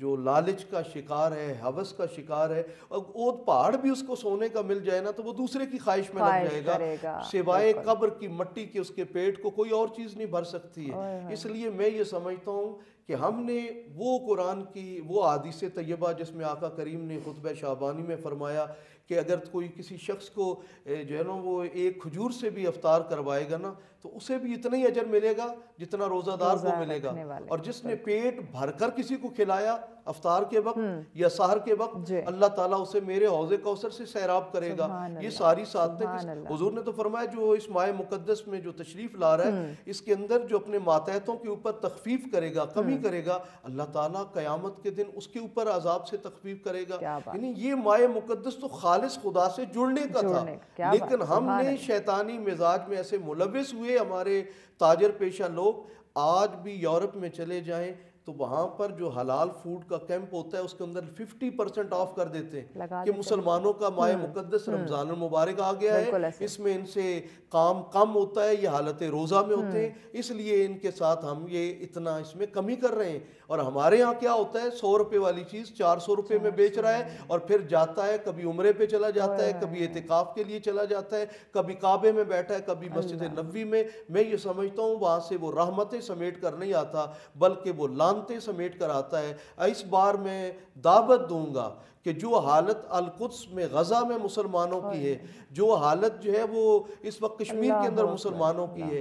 जो लालच का शिकार है हवस का शिकार है और ओद पहाड़ भी उसको सोने का मिल जाए ना तो वो दूसरे की ख्वाहिश में लग जाएगा सिवाय कब्र की मट्टी के उसके पेट को कोई और चीज़ नहीं भर सकती है इसलिए मैं ये समझता हूँ कि हमने वो कुरान की वो आदिश तयबा जिसमें आका करीम ने खुतब शाहबानी में फ़रमाया कि अगर कोई किसी शख्स को जो है ना वो एक खजूर से भी अवतार करवाएगा ना तो उसे भी इतना ही अजर मिलेगा जितना रोजादार को मिलेगा और जिसने पेट भरकर किसी को खिलाया अफतार के वक्त हम्म। या सहर के वक्त अल्लाह ताला उसे मेरे हौजे कौसर से सैराब करेगा ये सारी साधतें हजूर ने तो फरमाया जो इस माए मुकदस में जो तशरीफ ला रहा है हम्म। इसके अंदर जो अपने मातहतों के ऊपर तखफीफ करेगा कमी हम्म। करेगा अल्लाह ताला कयामत के दिन उसके ऊपर अजाब से तखफीफ करेगा यानी ये माए मुकदस तो खालिश खुदा से जुड़ने का था लेकिन हमने शैतानी मिजाज में ऐसे मुलविस हुए हमारे ताजर पेशा लोग आज भी यूरोप में चले जाएं तो वहाँ पर जो हलाल फूड का कैंप होता है उसके अंदर 50 परसेंट ऑफ कर देते हैं कि मुसलमानों का माय हम्म, मुकदस हम्म। रमज़ान मुबारक आ गया है इसमें इनसे काम कम होता है ये हालत रोज़ा में होते हम्म। हैं इसलिए इनके साथ हम ये इतना इसमें कमी कर रहे हैं और हमारे यहाँ क्या होता है सौ रुपये वाली चीज़ चार सौ रुपये में बेच रहा है और फिर जाता है कभी उम्र पे चला जाता है कभी एहतिकाफ़ के लिए चला जाता है कभी काबे में बैठा है कभी मस्जिद नबी में मैं ये समझता हूँ वहाँ से वो रहमतें समेट कर नहीं आता बल्कि वो लान लानते समेट कर आता है इस बार मैं दावत दूंगा कि जो हालत अलकुद्स में गज़ा में मुसलमानों की है हाँ जो हालत जो है वो इस वक्त कश्मीर के अंदर मुसलमानों की है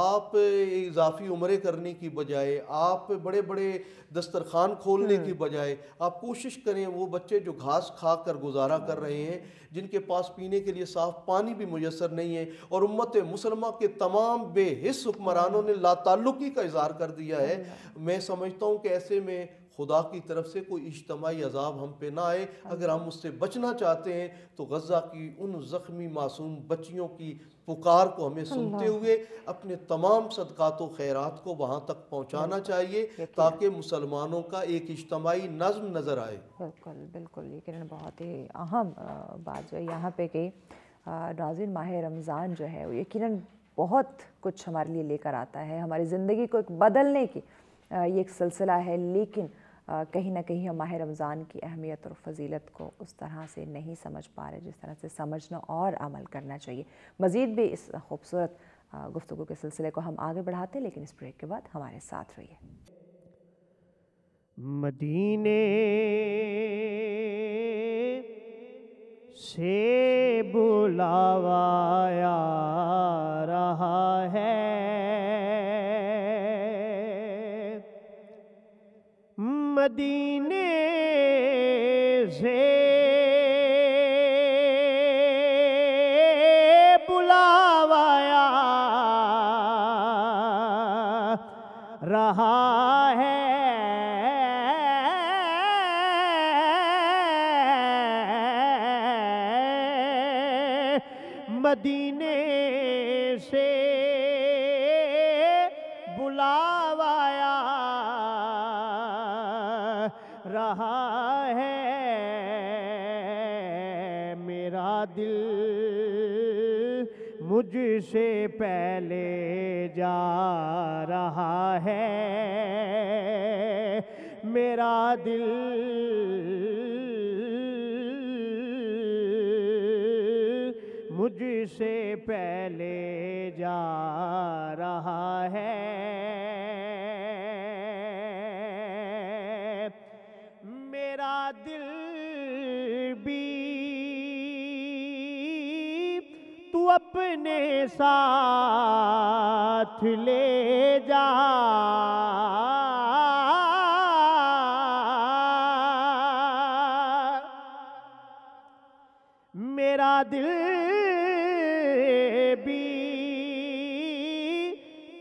आप इजाफी उम्रें करने की बजाय आप बड़े बड़े दस्तरखान खोलने की हाँ। बजाय आप कोशिश करें वो बच्चे जो घास खा कर गुजारा कर रहे हैं जिनके पास पीने के लिए साफ पानी भी मुयसर नहीं है और उम्मत मुसलमा के तमाम बेहिस हुक्मरानों हाँ। ने लाताल्लुकी का इजहार कर दिया है मैं समझता हूँ कि ऐसे में खुदा की तरफ से कोई इज्तमाही अजाब हम पे ना आए अगर हम उससे बचना चाहते हैं तो गज़ा की उन ज़ख्मी मासूम बच्चियों की पुकार को हमें सुनते हुए अपने तमाम सदक़ात खैरात को वहाँ तक पहुँचाना चाहिए ताकि मुसलमानों का एक इज्तमाही नज़म नज़र आए बिल्कुल बिल्कुल ये किरण बहुत ही अहम बात जो है यहाँ पे कि नाजिन माह रमज़ान जो है वो यकीन बहुत कुछ हमारे लिए लेकर आता है हमारी ज़िंदगी को एक बदलने की ये एक सिलसिला है लेकिन कहीं ना कहीं हम माह रमज़ान की अहमियत और फजीलत को उस तरह से नहीं समझ पा रहे जिस तरह से समझना और अमल करना चाहिए मज़ीद भी इस खूबसूरत गुफ्तु के सिलसिले को हम आगे बढ़ाते लेकिन इस ब्रेक के बाद हमारे साथ रहिए मदीने से बुलावाया रहा है मदीने से रहा है मेरा दिल मुझसे पहले जा रहा है मेरा दिल मुझसे पहले जा रहा है अपने साथ ले जा मेरा दिल भी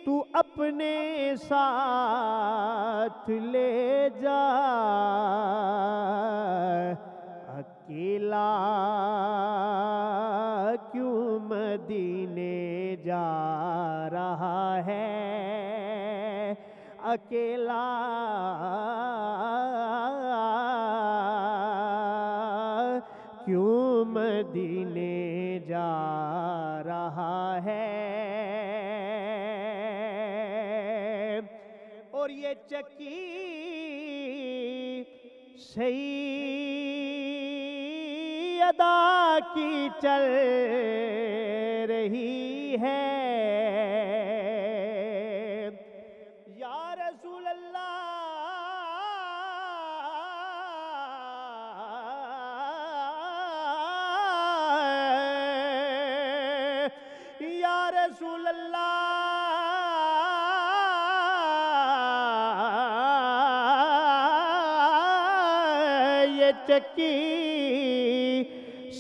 तू अपने साथ ले जा अकेला क्यों मदीने जा रहा है और ये चक्की सही अदा की चल रही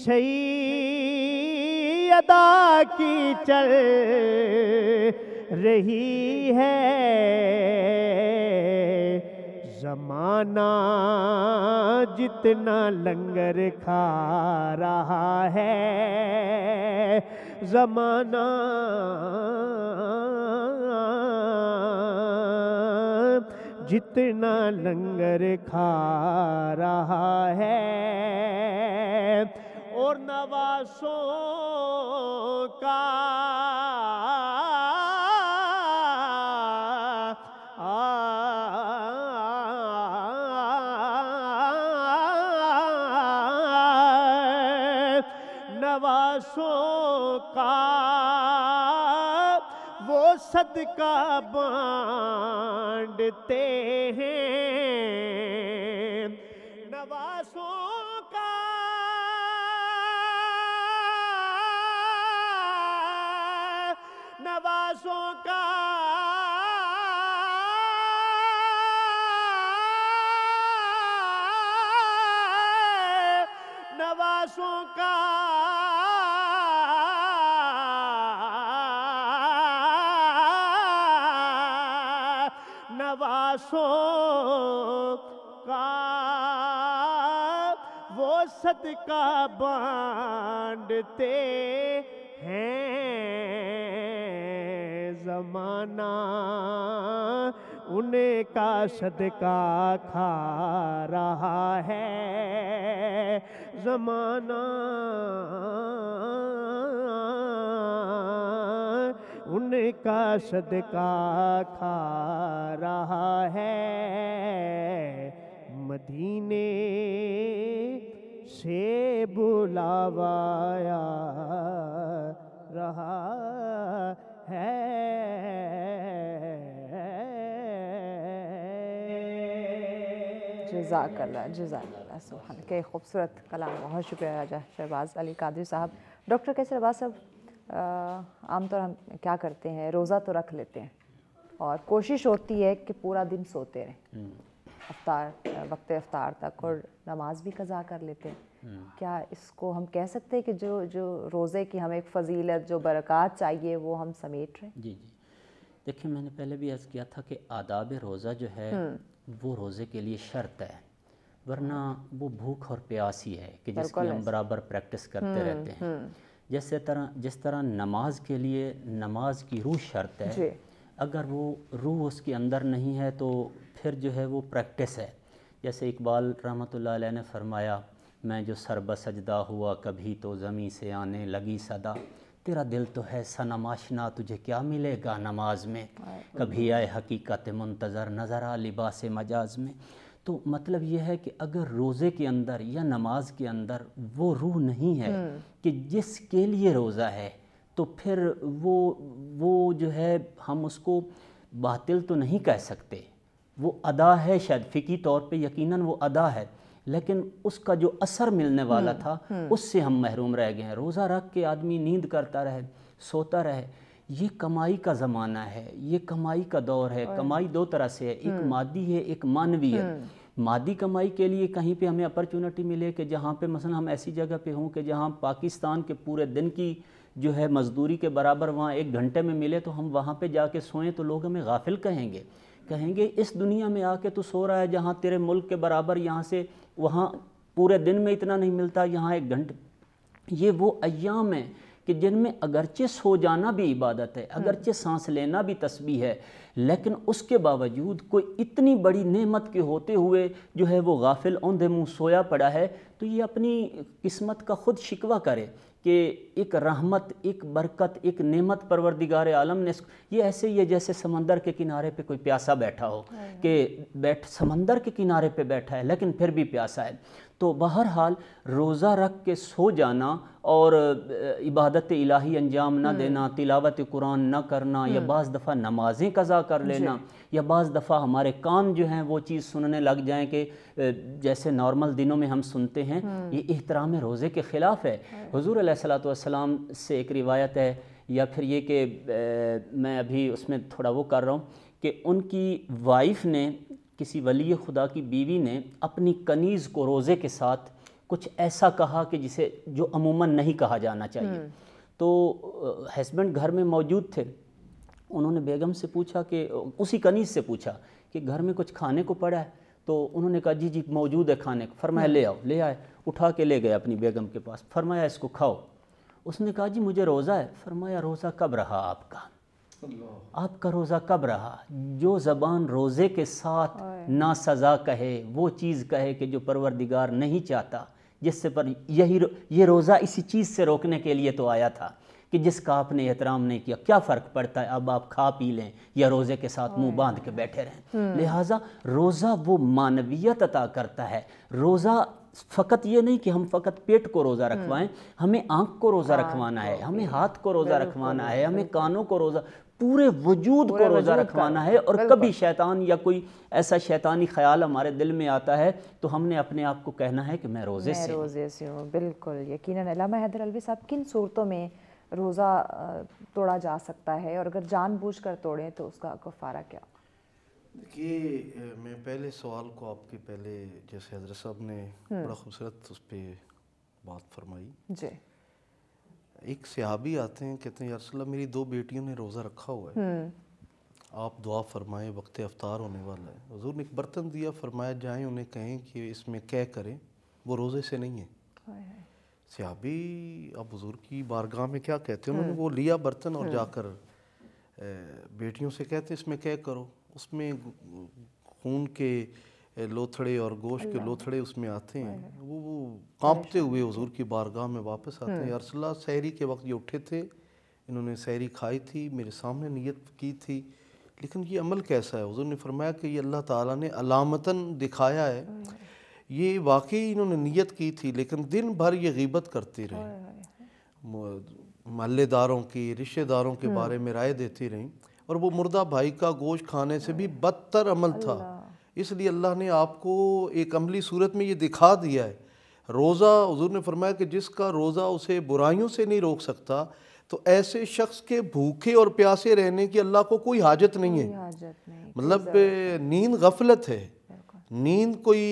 सही अदा की चल रही है जमाना जितना लंगर खा रहा है जमाना जितना लंगर खा रहा है और नवासों का नवासों का वो सदका बांटते हैं नवासों पासों का नवासों का नवासों का वो सदका बांटते हैं जाना उन्हें का सदका खा रहा है जमाना उनका सदका खा रहा है मदीने से बुलावाया रहा जजाकल्ला जजाकल्ला सुबह के खूबसूरत कलाम बहुत शुक्रिया राजा शहबाज अली कादरी साहब डॉक्टर के शहबाज साहब आमतौर हम क्या करते हैं रोज़ा तो रख लेते हैं और कोशिश होती है कि पूरा दिन सोते रहें अफ्तार वक्त अफ्तार तक और नमाज भी कज़ा कर लेते हैं क्या इसको हम कह सकते हैं कि जो जो रोज़े की हमें एक फजीलत जो बरक़ात चाहिए वो हम समेट रहे हैं जी जी देखिए मैंने पहले भी अर्ज़ किया था कि आदाब रोज़ा जो है वो रोज़े के लिए शर्त है वरना वो भूख और प्यास ही है कि जिसकी हम बराबर प्रैक्टिस करते हम्म, रहते हैं हम्म। जैसे तरह जिस तरह नमाज के लिए नमाज की रूह शर्त है अगर वो रूह उसके अंदर नहीं है तो फिर जो है वो प्रैक्टिस है जैसे इकबाल रहमत ला ने फरमाया मैं जो सरबसजदा सजदा हुआ कभी तो ज़मी से आने लगी सदा तेरा दिल तो है सनम आशना तुझे क्या मिलेगा नमाज में कभी आए हकीकत मुंतज़र नज़र आ लिबास मजाज में तो मतलब यह है कि अगर रोज़े के अंदर या नमाज के अंदर वो रूह नहीं है हम्म। कि जिसके लिए रोज़ा है तो फिर वो वो जो है हम उसको बातिल तो नहीं कह सकते वो अदा है शायद फ़िकी तौर पे यकीनन वो अदा है लेकिन उसका जो असर मिलने वाला हम्म, था हम्म। उससे हम महरूम रह गए हैं रोज़ा रख के आदमी नींद करता रहे सोता रहे ये कमाई का ज़माना है ये कमाई का दौर है कमाई दो तरह से है एक हम्म। मादी है एक मानवी है मादी कमाई के लिए कहीं पे हमें अपॉर्चुनिटी मिले कि जहाँ पे मसलन हम ऐसी जगह पे हों कि जहाँ पाकिस्तान के पूरे दिन की जो है मजदूरी के बराबर वहाँ एक घंटे में मिले तो हम वहाँ पे जाके सोएं तो लोग हमें गाफिल कहेंगे कहेंगे इस दुनिया में आके तो सो रहा है जहाँ तेरे मुल्क के बराबर यहाँ से वहाँ पूरे दिन में इतना नहीं मिलता यहाँ एक घंटे ये वो अयाम है कि जिनमें अगरचे सो जाना भी इबादत है अगरचे हम्म। सांस लेना भी तस्बी है लेकिन उसके बावजूद कोई इतनी बड़ी नेमत के होते हुए जो है वो गाफिल औंधे मुँह सोया पड़ा है तो ये अपनी किस्मत का ख़ुद शिकवा करे कि एक रहमत एक बरकत एक नेमत परवरदिगार आलम ने ये ऐसे ही है जैसे समंदर के किनारे पे कोई प्यासा बैठा हो हाँ। कि बैठ समंदर के किनारे पे बैठा है लेकिन फिर भी प्यासा है तो बहरहाल रोज़ा रख के सो जाना और इबादत इलाही अंजाम ना हम्म। देना तिलावत कुरान ना करना या हम्म। बज़ दफ़ा नमाज़ें कज़ा कर लेना या बज़ दफ़ा हमारे कान जो हैं वो चीज़ सुनने लग जाएँ कि जैसे नॉर्मल दिनों में हम सुनते हैं हम्म। ये एहतराम रोज़े के ख़िलाफ़ है हजूर हाँ। सलाम से एक रिवायत है या फिर ये कि मैं अभी उसमें थोड़ा वो कर रहा हूँ कि उनकी वाइफ ने किसी वली खुदा की बीवी ने अपनी कनीज़ को रोज़े के साथ कुछ ऐसा कहा कि जिसे जो अमूमन नहीं कहा जाना चाहिए हम्म। तो हस्बैंड घर में मौजूद थे उन्होंने बेगम से पूछा कि उसी कनीज़ से पूछा कि घर में कुछ खाने को पड़ा है तो उन्होंने कहा जी जी मौजूद है खाने को फरमाया हम्म। ले आओ ले आए उठा के ले गए अपनी बेगम के पास फरमाया इसको खाओ उसने कहा जी मुझे रोज़ा है फरमाया रोज़ा कब रहा आपका आपका रोज़ा कब रहा जो ज़बान रोज़े के साथ ना सज़ा कहे वो चीज़ कहे कि जो परवरदिगार नहीं चाहता जिससे पर यही ये रोज़ा इसी चीज़ से रोकने के लिए तो आया था कि जिसका आपने एहतराम नहीं किया क्या फ़र्क पड़ता है अब आप खा पी लें या रोज़े के साथ मुंह बांध के बैठे रहें हम्म। लिहाजा रोज़ा वो मानवीयत अता करता है रोज़ा फ़कत ये नहीं कि हम फ़कत पेट को रोज़ा रखवाएं हम्म। हमें आँख को रोज़ा रखवाना है हमें हाथ को रोज़ा रखवाना है हमें कानों को रोज़ा पूरे वजूद पूरे को रोज़ा रखवाना है और कभी शैतान या कोई ऐसा शैतानी ख्याल हमारे दिल में आता है तो हमने अपने आप को कहना है कि मैं रोज़े से रोज़े से हूँ बिल्कुल यकीन हैदर अलवी साहब किन सूरतों में रोज़ा तोड़ा जा सकता है और अगर जानबूझ कर तोड़ें तो उसका गफारा क्या देखिए मैं पहले सवाल को आपके पहले जैसे हैदर साहब ने बड़ा खूबसूरत उस पर बात फरमाई जी एक सिहाबी आते हैं कहते हैं यारसल्ला मेरी दो बेटियों ने रोज़ा रखा हुआ है हम्म। आप दुआ फरमाएं वक्त अवतार होने वाला है हजूर ने एक बर्तन दिया फरमाया जाएं उन्हें कहें कि इसमें कह करें वो रोज़े से नहीं है सिहाबी अब हजूर की बारगाह में क्या कहते हैं उन्होंने हम्म। वो लिया बर्तन और हम्म। जाकर बेटियों से कहते इसमें कह करो उसमें खून के लोथड़े और गोश्त के लोथड़े उसमें आते हैं वो वो कांपते हुए हजूर की बारगाह में वापस आते हैं हम्म। अरसला सहरी के वक्त ये उठे थे इन्होंने शहरी खाई थी मेरे सामने नीयत की थी लेकिन ये अमल कैसा है हजूर ने फरमाया कि ये अल्लाह ताला ने अलामतन दिखाया है ये वाकई इन्होंने नीयत की थी लेकिन दिन भर ये गीबत करती रही महल्लेदारों की रिश्तेदारों के हम्म। बारे में राय देती रहीं और वो मुर्दा भाई का गोश्त खाने से भी बदतर अमल था इसलिए अल्लाह ने आपको एक अमली सूरत में ये दिखा दिया है रोज़ा हजूर ने फरमाया कि जिसका रोज़ा उसे बुराइयों से नहीं रोक सकता तो ऐसे शख्स के भूखे और प्यासे रहने की अल्लाह को कोई हाजत नहीं है मतलब नींद गफलत है नींद कोई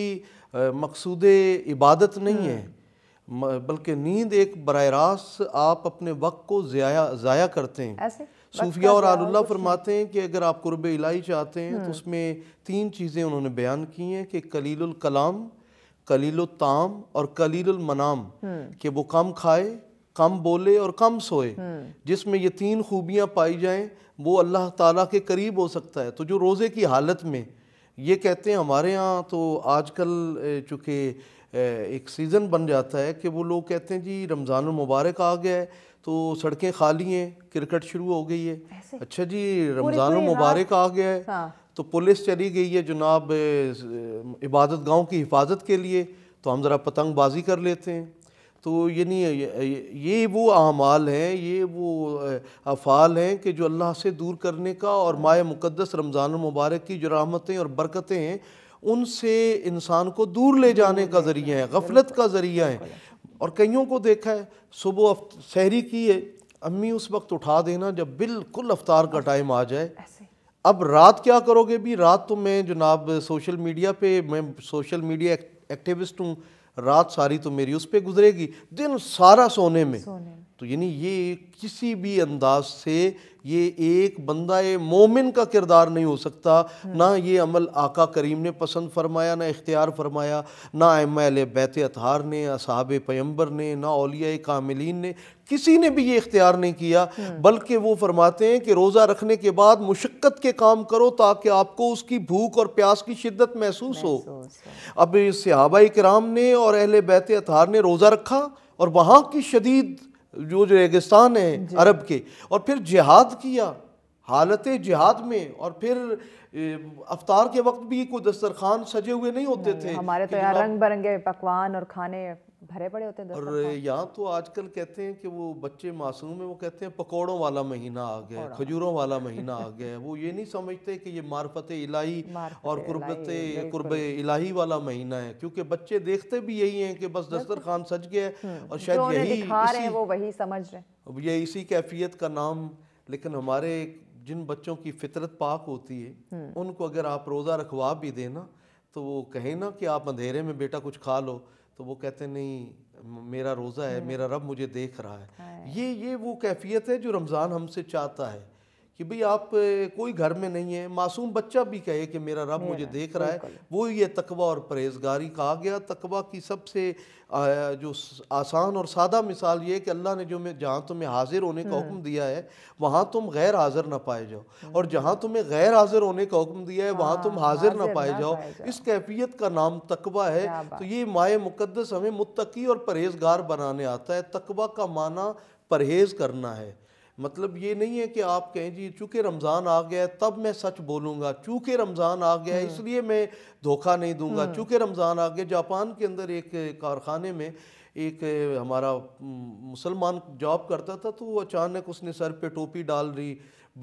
मकसूद इबादत नहीं है हम्म। बल्कि नींद एक बर रास्त आप अपने वक्त को ज़ाया ज़ाया करते हैं ऐसे? सूफिया और आलुल्ला फरमाते हैं कि अगर आप कुरब इलाही चाहते हैं तो hmm. उसमें तीन चीज़ें उन्होंने बयान की हैं कि कलील कलाम कलीलुल ताम और कलील मनाम hmm. कि वो कम खाए कम बोले और कम सोए hmm. जिसमें ये तीन खूबियाँ पाई जाएँ वो अल्लाह ताला के करीब हो सकता है तो जो रोज़े की हालत में ये कहते हैं हमारे यहाँ तो आजकल चूँकि एक सीज़न बन जाता है कि वो लोग कहते हैं जी रमज़ान मुबारक आ गया है तो सड़कें खाली हैं क्रिकेट शुरू हो गई है अच्छा जी रमज़ान मुबारक आ गया है हाँ। तो पुलिस चली गई है जनाब इबादत गाँव की हिफाजत के लिए तो हम ज़रा पतंगबाजी कर लेते हैं तो यानी ये वो अमाल हैं ये वो अफ़ाल हैं कि जो अल्लाह से दूर करने का और माए मुक़दस रमज़ान मुबारक की जो रहमतें और बरकतें हैं उनसे इंसान को दूर ले जाने का ज़रिया है गफलत का ज़रिया है और कईयों को देखा है सुबह शहरी की है अम्मी उस वक्त उठा देना जब बिल्कुल अवतार का टाइम आ जाए अब रात क्या करोगे भी रात तो मैं जनाब सोशल मीडिया पे मैं सोशल मीडिया एक्टिविस्ट हूँ रात सारी तो मेरी उस पर गुजरेगी दिन सारा सोने में सोने। तो यानी ये किसी भी अंदाज से ये एक बंदा मोमिन का किरदार नहीं हो सकता हम्म। ना ये अमल आका करीम ने पसंद फरमाया ना इख्तियार फरमाया ना एम एल बैत अतहार ने असहाब पैम्बर ने ना अलिया कामिलीन ने किसी ने भी ये इख्तियार नहीं किया हम्म। बल्कि वो फरमाते हैं कि रोज़ा रखने के बाद मुशक्क़त के काम करो ताकि आपको उसकी भूख और प्यास की शिद्दत महसूस हो अब सहाबा कराम ने और अहल बैत अतहार ने रोज़ा रखा और वहाँ की शदीद जो जो रेगिस्तान है अरब के और फिर जिहाद किया हालत जिहाद में और फिर अवतार के वक्त भी कोई दस्तरखान सजे हुए नहीं होते नहीं, हाँ थे हमारे तो यार रंग बिरंगे पकवान और खाने भरे पड़े होते हैं और यहाँ तो आजकल कहते हैं कि वो बच्चे मासूम है वो कहते हैं पकौड़ों वाला महीना आ गया खजूरों वाला महीना आ गया वो ये नहीं समझते कि ये मार्फत इलाही और कुर्बत कुर्ब इलाही वाला महीना है क्योंकि बच्चे देखते भी यही हैं कि बस दस्तर खान सज गया हम्म। और शायद यही है रहे हैं वो वही समझ रहे हैं ये इसी कैफियत का नाम लेकिन हमारे जिन बच्चों की फितरत पाक होती है हम्म। उनको अगर आप रोज़ा रखवा भी देना तो वो कहें ना कि आप अंधेरे में बेटा कुछ खा लो तो वो कहते नहीं मेरा रोज़ा है हम्म। मेरा रब मुझे देख रहा है हाँ। ये ये वो कैफियत है जो रमज़ान हमसे चाहता है कि भाई आप कोई घर में नहीं है मासूम बच्चा भी कहे कि मेरा रब मुझे देख रहा है वो ये तकवा और परहेजगारी कहा गया तकवा की सबसे जो आसान और सादा मिसाल ये कि अल्लाह ने जो मैं जहाँ तुम्हें हाजिर होने का हुक्म हम्म। दिया है वहाँ तुम गैर हाजिर ना पाए जाओ और हम्म। जहाँ तुम्हें गैर हाजिर होने का हुक्म दिया है वहाँ तुम हाँ, हाजिर ना पाए जाओ इस कैफियत का नाम तकवा है तो ये माए मुकदस हमें मुतकी और परहेजगार बनाने आता है तकवा का माना परहेज़ करना है मतलब ये नहीं है कि आप कहें जी चूँकि रमज़ान आ गया है तब मैं सच बोलूँगा चूँकि रमज़ान आ गया है हम्म। इसलिए मैं धोखा नहीं दूंगा हम्म। चूँकि रमज़ान आ गया जापान के अंदर एक कारखाने में एक हमारा मुसलमान जॉब करता था तो वो अचानक उसने सर पे टोपी डाल रही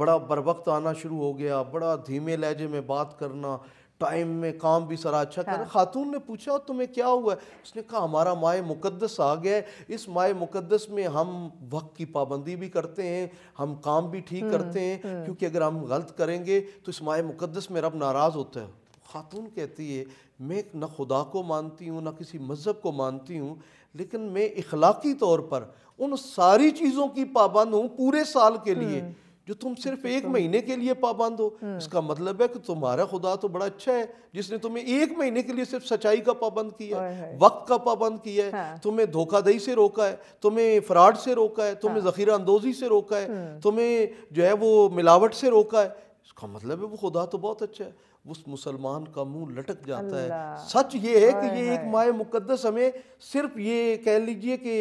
बड़ा बरवक्त आना शुरू हो गया बड़ा धीमे लहजे में बात करना टाइम में काम भी सारा अच्छा हाँ। कर खातून ने पूछा तुम्हें क्या हुआ उसने कहा हमारा माए मुक़दस आ गया है इस माए मुक़दस में हम वक्त की पाबंदी भी करते हैं हम काम भी ठीक हम्म, करते हैं हम्म। क्योंकि अगर हम गलत करेंगे तो इस माए मुक़दस में रब नाराज़ होता है खातून कहती है मैं न खुदा को मानती हूँ ना किसी मज़हब को मानती हूँ लेकिन मैं इखलाकी तौर पर उन सारी चीज़ों की पाबंद हूँ पूरे साल के लिए हम्म। जो तुम हाँ, सिर्फ तो एक महीने के लिए पाबंद हो हाँ। इसका मतलब है कि तुम्हारा खुदा तो बड़ा अच्छा है जिसने तुम्हें एक महीने के लिए सिर्फ सच्चाई का पाबंद किया है वक्त का पाबंद किया है हाँ। तुम्हें धोखाधही से रोका है तुम्हें फ्रॉड से रोका है तुम्हें जखीरा अंदोजी से रोका है तुम्हें जो है वो मिलावट से रोका है इसका मतलब है वो खुदा तो बहुत अच्छा है उस मुसलमान का मुंह लटक जाता है सच ये है कि ये एक माए मुकदस हमें सिर्फ ये कह लीजिए कि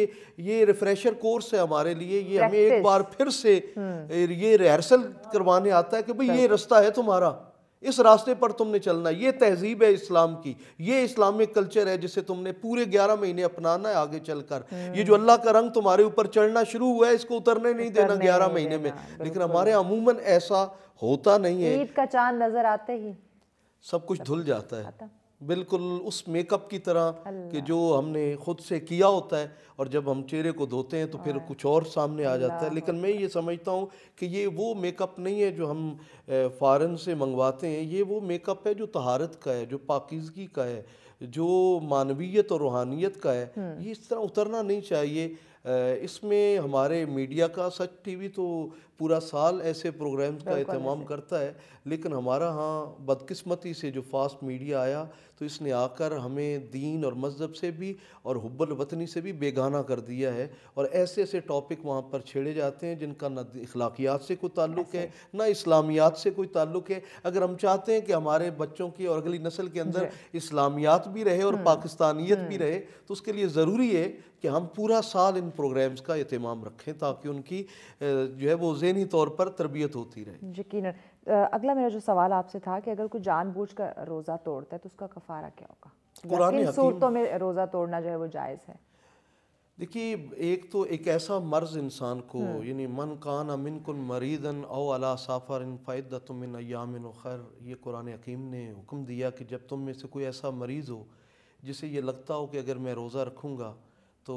ये रिफ्रेशर कोर्स है हमारे लिए ये हमें एक बार फिर से हम्म। ये रिहर्सल करवाने आता है कि भाई ये रास्ता है तुम्हारा इस रास्ते पर तुमने चलना ये तहजीब है इस्लाम की ये इस्लामिक कल्चर है जिसे तुमने पूरे ग्यारह महीने अपनाना है आगे चलकर ये जो हम्म। अल्लाह का रंग तुम्हारे ऊपर चढ़ना शुरू हुआ है इसको उतरने नहीं देना ग्यारह महीने में लेकिन हमारे अमूमन ऐसा होता नहीं है ईद का चांद नजर आते ही सब कुछ धुल जाता है बिल्कुल उस मेकअप की तरह कि जो हमने खुद से किया होता है और जब हम चेहरे को धोते हैं तो फिर कुछ और सामने आ जाता है लेकिन मैं ये समझता हूँ कि ये वो मेकअप नहीं है जो हम फ़ारन से मंगवाते हैं ये वो मेकअप है जो तहारत का है जो पाकिजगी का है जो मानवीयत और रूहानियत का है हम्म। ये इस तरह उतरना नहीं चाहिए इसमें हमारे मीडिया का सच टीवी तो पूरा साल ऐसे प्रोग्राम्स का अहतमाम करता है लेकिन हमारा यहाँ बदकिस्मती से जो फास्ट मीडिया आया तो इसने आकर हमें दीन और मज़हब से भी और हब्बल वतनी से भी बेगाना कर दिया है और ऐसे ऐसे टॉपिक वहाँ पर छेड़े जाते हैं जिनका ना अखलाकियात से कोई ताल्लुक़ है ना इस्लामियात से कोई ताल्लुक़ है अगर हम चाहते हैं कि हमारे बच्चों की और अगली नस्ल के अंदर इस्लामियात भी रहे और हम्म। पाकिस्तानियत भी हम्म। रहे तो उसके लिए ज़रूरी है कि हम पूरा साल इन प्रोग्राम्स का अहतमाम रखें ताकि उनकी जो है वो जहनी तौर पर तरबियत होती रहे यकीन अगला मेरा जो सवाल आपसे था कि अगर कोई जानबूझ कर रोज़ा तोड़ता है तो उसका कफारा क्या होगा किन सूरतों में रोज़ा तोड़ना जो है वो जायज़ है देखिए एक तो एक ऐसा मर्ज इंसान को हम्म। यानी मन कान अमिन कन मरीदन ओ अला साफ़र इन फ़ायदा तुम इन अयामिन खैर ये कुरान हकीम ने हुक्म दिया कि जब तुम में से कोई ऐसा मरीज़ हो जिसे ये लगता हो कि अगर मैं रोज़ा रखूँगा तो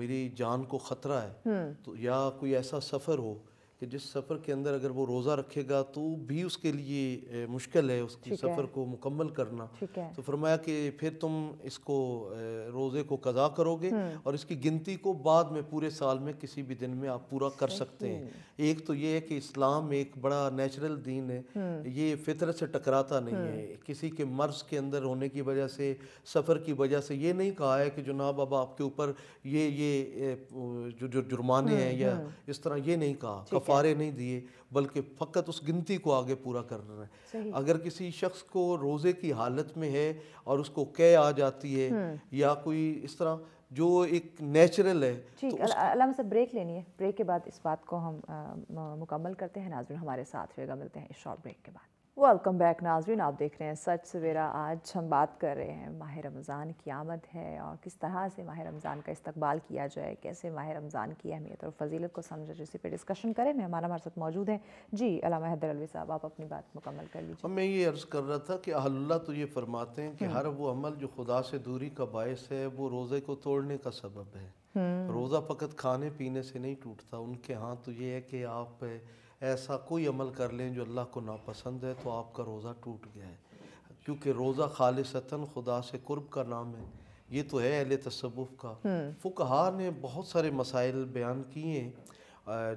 मेरी जान को ख़तरा है हम्म। तो या कोई ऐसा सफ़र हो कि जिस सफ़र के अंदर अगर वो रोज़ा रखेगा तो भी उसके लिए मुश्किल है उसकी सफ़र को मुकम्मल करना तो फरमाया कि फिर तुम इसको रोज़े को कज़ा करोगे हम्म। और इसकी गिनती को बाद में पूरे साल में किसी भी दिन में आप पूरा कर सकते हैं एक तो ये है कि इस्लाम एक बड़ा नेचुरल दीन है हम्म। ये फितरत से टकराता नहीं है हम्म। किसी के मर्ज के अंदर होने की वजह से सफ़र की वजह से ये नहीं कहा है कि जनाब अब आपके ऊपर ये ये जो जो जुर्माने हैं या इस तरह ये नहीं कहा फारे नहीं दिए बल्कि फ़कत उस गिनती को आगे पूरा करना है अगर किसी शख्स को रोज़े की हालत में है और उसको कै आ जाती है हम्म। या कोई इस तरह जो एक नेचुरल है ठीक तो अलामा साहब ब्रेक लेनी है ब्रेक के बाद इस बात को हम मुकम्मल करते हैं नाजमिन हमारे साथ रहेगा मिलते हैं इस शॉर्ट ब्रेक के बाद वेलकम बैक नाजरीन आप देख रहे हैं सच सवेरा आज हम बात कर रहे हैं माह रमज़ान की आमद है और किस तरह से माह रमज़ान का इस्तकबाल किया जाए कैसे माह रमज़ान की अहमियत और फजीलत को समझा जिस पे डिस्कशन करें मेहमान हमारे साथ मौजूद हैं जी अलामा हैदर अलवी साहब आप अपनी बात मुकम्मल कर लीजिए मैं ये अर्ज़ कर रहा था कि अल्लाह तो ये फरमाते हैं कि हम्म। हर वो अमल जो खुदा से दूरी का बायस है वो रोज़े को तोड़ने का सबब है हम्म। रोज़ा फकत खाने पीने से नहीं टूटता उनके यहाँ तो ये है कि आप ऐसा कोई अमल कर लें जो अल्लाह को नापसंद है तो आपका रोज़ा टूट गया है क्योंकि रोज़ा खालिशता खुदा से कुर्ब का नाम है ये तो है अहल तसवुफ़ का हम्म। फ़ुकहा ने बहुत सारे मसाइल बयान किए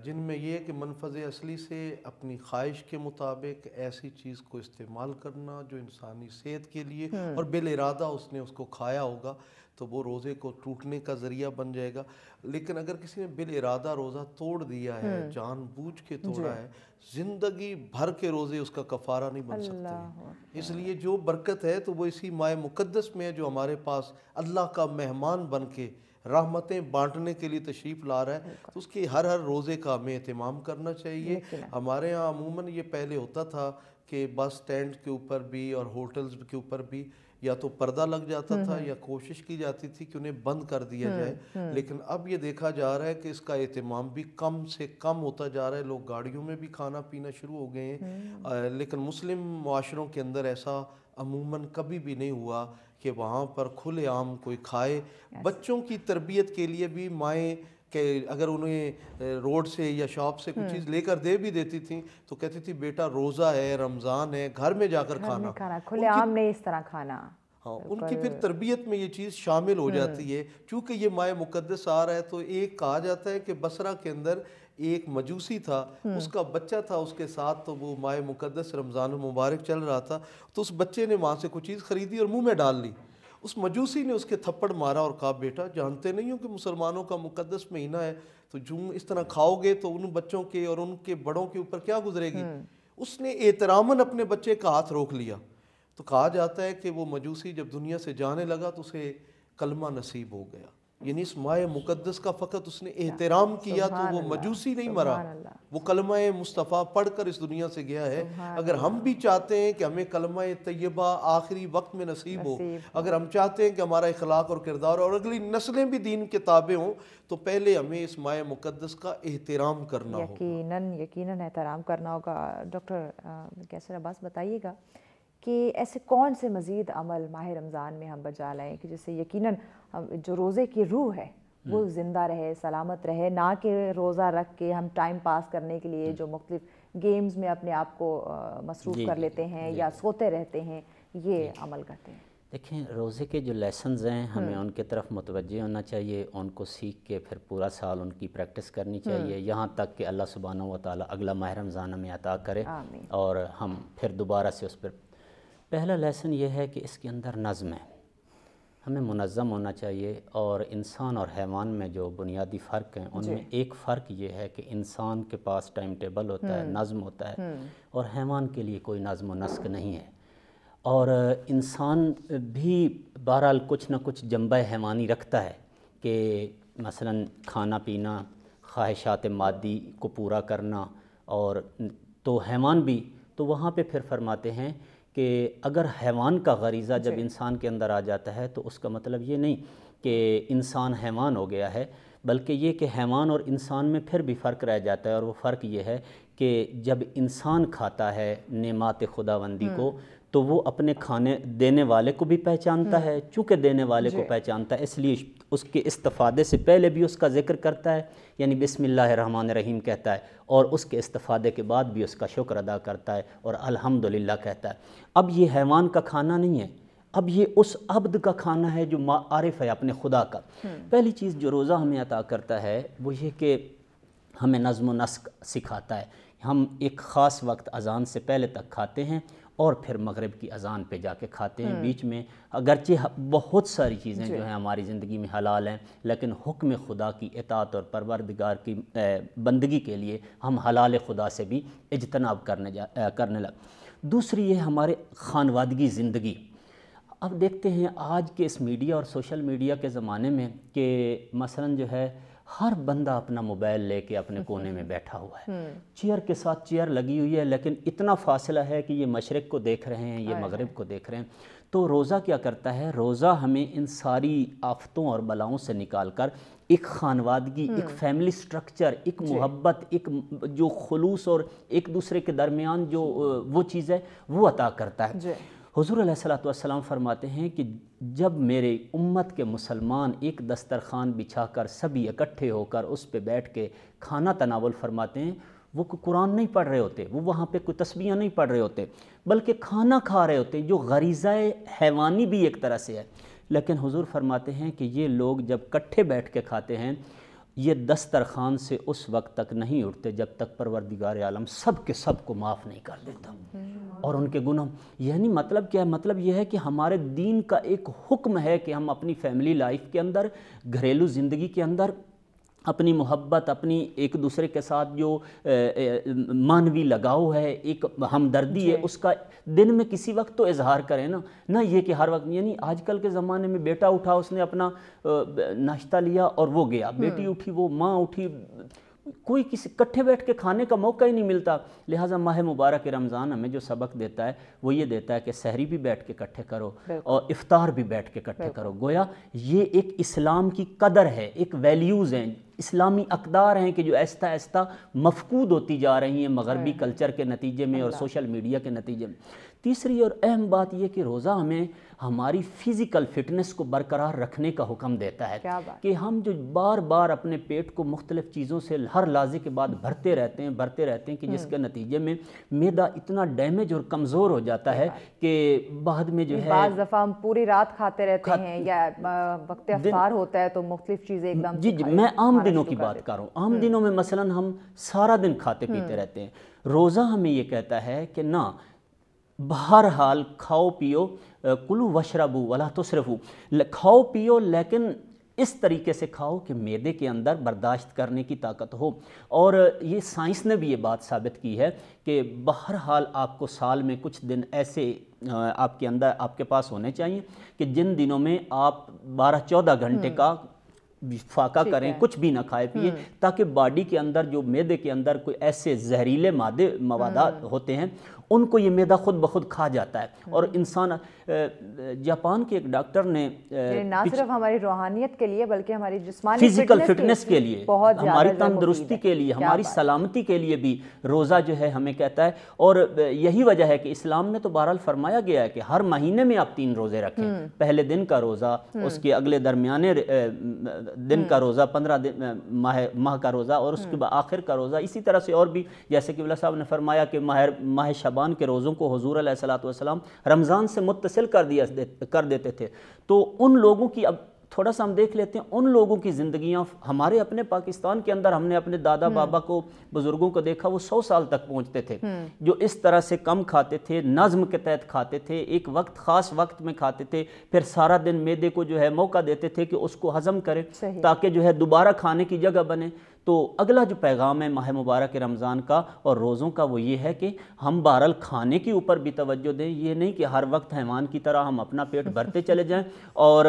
जिनमें यह कि मनफज असली से अपनी ख्वाहिश के मुताबिक ऐसी चीज़ को इस्तेमाल करना जो इंसानी सेहत के लिए हम्म। और बिल इरादा उसने उसको खाया होगा तो वो रोज़े को टूटने का ज़रिया बन जाएगा लेकिन अगर किसी ने बिल इरादा रोज़ा तोड़ दिया है हम्म। जानबूझ के तोड़ा है ज़िंदगी भर के रोज़े उसका कफारा नहीं बन सकते इसलिए जो बरकत है तो वो इसी माए मुकदस में है जो हमारे पास अल्लाह का मेहमान बन के रहमतें बांटने के लिए तशरीफ़ ला रहा है तो उसके हर हर रोज़े का हमें अहतमाम करना चाहिए हमारे यहाँ अमूमन ये पहले होता था कि बस स्टैंड के ऊपर भी और होटल्स के ऊपर भी या तो पर्दा लग जाता था हम्म, हम्म। या कोशिश की जाती थी कि उन्हें बंद कर दिया हम्म, जाए लेकिन अब ये देखा जा रहा है कि इसका अहतमाम भी कम से कम होता जा रहा है लोग गाड़ियों में भी खाना पीना शुरू हो गए हैं लेकिन मुस्लिम माशरों के अंदर ऐसा अमूमन कभी भी नहीं हुआ कि वहाँ पर खुलेआम कोई खाए बच्चों की तरबियत के लिए भी माएँ कि अगर उन्हें रोड से या शॉप से कुछ हम्म। चीज़ लेकर दे भी देती थी तो कहती थी बेटा रोज़ा है रमज़ान है घर में जाकर खाना खाना खुलेआम नहीं इस तरह खाना हाँ उनकी फिर तरबियत में ये चीज़ शामिल हो जाती हम्म। है चूँकि ये माए मुकदस आ रहा है तो एक कहा जाता है कि बसरा के अंदर एक मजूसी था हम्म। उसका बच्चा था उसके साथ तो वो माए मुकदस रमज़ान मुबारक चल रहा था तो उस बच्चे ने वहाँ से कुछ चीज़ ख़रीदी और मुंह में डाल ली उस मजूसी ने उसके थप्पड़ मारा और कहा बेटा जानते नहीं हो कि मुसलमानों का मुकदस महीना है तो जूम इस तरह खाओगे तो उन बच्चों के और उनके बड़ों के ऊपर क्या गुजरेगी हम्म। उसने एहतरामन अपने बच्चे का हाथ रोक लिया तो कहा जाता है कि वो मजूसी जब दुनिया से जाने लगा तो उसे कलमा नसीब हो गया यानी इस माए मुक़दस का फ़कत उसने एहतराम किया तो वो मजूसी नहीं मरा वो कलमा मुस्तफ़ा पढ़ कर इस दुनिया से गया है अगर हम भी चाहते हैं कि हमें कलमा तयबा आखिरी वक्त में नसीब हो अगर हम चाहते हैं कि हमारा इखलाक और किरदार और अगली नस्लें भी दीन किताबें हों तो पहले हमें इस माए मुक़दस का एहतराम करना यकीनन यकीनन एहतराम करना होगा डॉक्टर कैसर अब्बास बताइएगा कि ऐसे कौन से मज़ीद अमल माह रमज़ान में हम बजा लाएँ कि जिससे यकीनन जो रोज़े की रूह है हम्म। वो ज़िंदा रहे सलामत रहे ना कि रोज़ा रख के हम टाइम पास करने के लिए हम्म। जो मुख्तु गेम्स में अपने आप को मसरूफ़ कर लेते हैं या सोते रहते हैं ये अमल करते हैं देखें रोज़े के जो लेसन हैं हमें हम्म। उनके तरफ मुतवजह होना चाहिए उनको सीख के फिर पूरा साल उनकी प्रैक्टिस करनी चाहिए यहाँ तक कि अल्लाह सुबहाना व ताली अगला माह रमज़ान में अता करें और हम फिर दोबारा से उस पर पहला लेसन ये है कि इसके अंदर नज़म है हमें मुनज़म होना चाहिए और इंसान और हैवान में जो बुनियादी फ़र्क हैं उनमें एक फ़र्क ये है कि इंसान के पास टाइम टेबल होता है हम्म। नज़म होता है हम्म। और हैवान के लिए कोई नज़म नस्क नहीं है और इंसान भी बहरहाल कुछ ना कुछ जम्बा हैवानी रखता है कि मसला खाना पीना ख्वाहिशात मादी को पूरा करना और तो हैवान भी तो वहाँ पर फिर फरमाते हैं कि अगर हैवान का गरीज़ा जब इंसान के अंदर आ जाता है तो उसका मतलब ये नहीं कि इंसान हैवान हो गया है बल्कि ये कि हैवान और इंसान में फिर भी फ़र्क रह जाता है और वो फ़र्क ये है कि जब इंसान खाता है नेमात खुदाबंदी को हम्म। तो वो अपने खाने देने वाले को भी पहचानता हम्म। है चूँकि देने वाले को पहचानता है इसलिए उसके इस्तफ़ादे से पहले भी उसका जिक्र करता है यानी बिसमिल्लर रहीम कहता है और उसके इस्तफ़ादे के बाद भी उसका शुक्र अदा करता है और अल्हम्दुलिल्लाह कहता है अब ये हैवान का खाना नहीं है अब ये उस अब्द का खाना है जो आरिफ है अपने खुदा का हम्म। पहली चीज़ जो रोज़ा हमें अता करता है वो ये कि हमें नज़म नस्क सिखाता है हम एक ख़ास वक्त अजान से पहले तक खाते हैं और फिर मगरब की अजान पे जाके खाते हैं हम्म। बीच में अगरचे बहुत सारी चीज़ें जो हैं हमारी ज़िंदगी में हलाल हैं लेकिन हुक्म खुदा की इतात और परवरदगार की बंदगी के लिए हम हलाल खुदा से भी इजतनाब करने जा करने लग दूसरी ये हमारे खानवादगी ज़िंदगी अब देखते हैं आज के इस मीडिया और सोशल मीडिया के ज़माने में कि मसला जो है हर बंदा अपना मोबाइल लेके अपने हम्म, कोने में हम्म। बैठा हुआ है हम्म। चेयर के साथ चेयर लगी हुई है लेकिन इतना फासला है कि ये मशरक़ को देख रहे हैं ये मगरब को देख रहे हैं तो रोज़ा क्या करता है रोज़ा हमें इन सारी आफतों और बलाओं से निकाल कर एक खानवादगी एक फैमिली स्ट्रक्चर एक मोहब्बत एक जो खलूस और एक दूसरे के दरमियान जो वो चीज़ है वो अता करता है हजूर सलाम फरमाते हैं कि जब मेरे उम्मत के मुसलमान एक दस्तरखान बिछा कर सभी इकट्ठे होकर उस पर बैठ के खाना तनावल फरमाते हैं वो कुरान नहीं पढ़ रहे होते वो वहाँ पे कोई तस्बियाँ नहीं पढ़ रहे होते बल्कि खाना खा रहे होते जो गरीज़ा हैवानी भी एक तरह से है लेकिन हुजूर फरमाते हैं कि ये लोग जब कट्ठे बैठ के खाते हैं ये दस्तरखान से उस वक्त तक नहीं उठते जब तक परवरदिगार आलम सब के सब को माफ़ नहीं कर देता और उनके गुनाह यानी मतलब क्या है मतलब यह है कि हमारे दीन का एक हुक्म है कि हम अपनी फैमिली लाइफ के अंदर घरेलू ज़िंदगी के अंदर अपनी मोहब्बत अपनी एक दूसरे के साथ जो मानवी लगाव है एक हमदर्दी है उसका दिन में किसी वक्त तो इजहार करें ना ना ये कि हर वक्त यानी आजकल के ज़माने में बेटा उठा उसने अपना नाश्ता लिया और वो गया हम्म। बेटी उठी वो माँ उठी कोई किसी इकट्ठे बैठ के खाने का मौका ही नहीं मिलता लिहाजा माह मुबारक रमज़ान हमें जो सबक देता है वो ये देता है कि सहरी भी बैठ के इकट्ठे करो और इफ्तार भी बैठ के इकट्ठे करो गोया ये एक इस्लाम की कदर है एक वैल्यूज़ हैं इस्लामी अकदार हैं कि जो ऐसा ऐसा मफकूद होती जा रही हैं मगरबी कल्चर के नतीजे में और सोशल मीडिया के नतीजे में तीसरी और अहम बात यह कि रोज़ा हमें हमारी फिज़िकल फिटनेस को बरकरार रखने का हुक्म देता है कि हम जो बार बार अपने पेट को मुख्तलिफ़ चीज़ों से हर लाजे के बाद भरते रहते हैं भरते रहते हैं कि जिसके हम्म। नतीजे में मैदा इतना डैमेज और कमज़ोर हो जाता है कि बाद में जो है दफ़ा हम पूरी रात खाते रहते हैं या होता है तो मुख्तलिफ चीज़ें एकदम जी जी मैं आम दिनों की बात कर रहा हूँ आम हम्म। दिनों में मसलन हम सारा दिन खाते पीते हम्म। रहते हैं रोज़ा हमें ये कहता है कि ना बहर हाल खाओ पियो कुलू वशरबू वला तसरफू खाओ पियो लेकिन इस तरीके से खाओ कि मैदे के अंदर बर्दाश्त करने की ताकत हो और ये साइंस ने भी ये बात साबित की है कि बहरहाल आपको साल में कुछ दिन ऐसे आपके अंदर आपके पास होने चाहिए कि जिन दिनों में आप 12-14 घंटे हम्म। का फाका करें कुछ भी ना खाए पिए हम्म। ताकि बॉडी के अंदर जो मैदे के अंदर कोई ऐसे जहरीले मादे मवादा हम्म। होते हैं उनको ये मैदा खुद ब खुद खा जाता है और इंसान जापान के एक डॉक्टर ने ना सिर्फ हमारी रूहानियत के लिए बल्कि हमारी जिसमानी फिजिकल फिटनेस के लिए बहुत हमारी तंदुरुस्ती के लिए हमारी सलामती के लिए भी रोज़ा जो है हमें कहता है और यही वजह है कि इस्लाम में तो बहरहाल फरमाया गया है कि हर महीने में आप तीन रोज़े रखें हम्म। पहले दिन का रोज़ा हम्म। उसके अगले दरमियाने दिन का हम्म। रोज़ा पंद्रह दिन माह माह का रोज़ा और उसके बाद आखिर का रोज़ा इसी तरह से और भी जैसे कि वाला साहब ने फरमाया कि माह माह शाबान के रोज़ों को हजूर सलाम रमज़ान से मुतसिल कर दिया दे, कर देते थे तो उन लोगों की अब थोड़ा सा हम देख लेते हैं उन लोगों की ज़िंदगियाँ हमारे अपने पाकिस्तान के अंदर हमने अपने दादा हम्म। बाबा को बुज़ुर्गों को देखा वो सौ साल तक पहुँचते थे हम्म। जो इस तरह से कम खाते थे नज़म के तहत खाते थे एक वक्त ख़ास वक्त में खाते थे फिर सारा दिन मैदे को जो है मौका देते थे कि उसको हज़म करें ताकि जो है दोबारा खाने की जगह बने तो अगला जो पैगाम है माह मुबारक रमज़ान का और रोज़ों का वो ये है कि हम बहरल खाने के ऊपर भी तवज्जो दें ये नहीं कि हर वक्त हैवान की तरह हम अपना पेट भरते चले जाएं और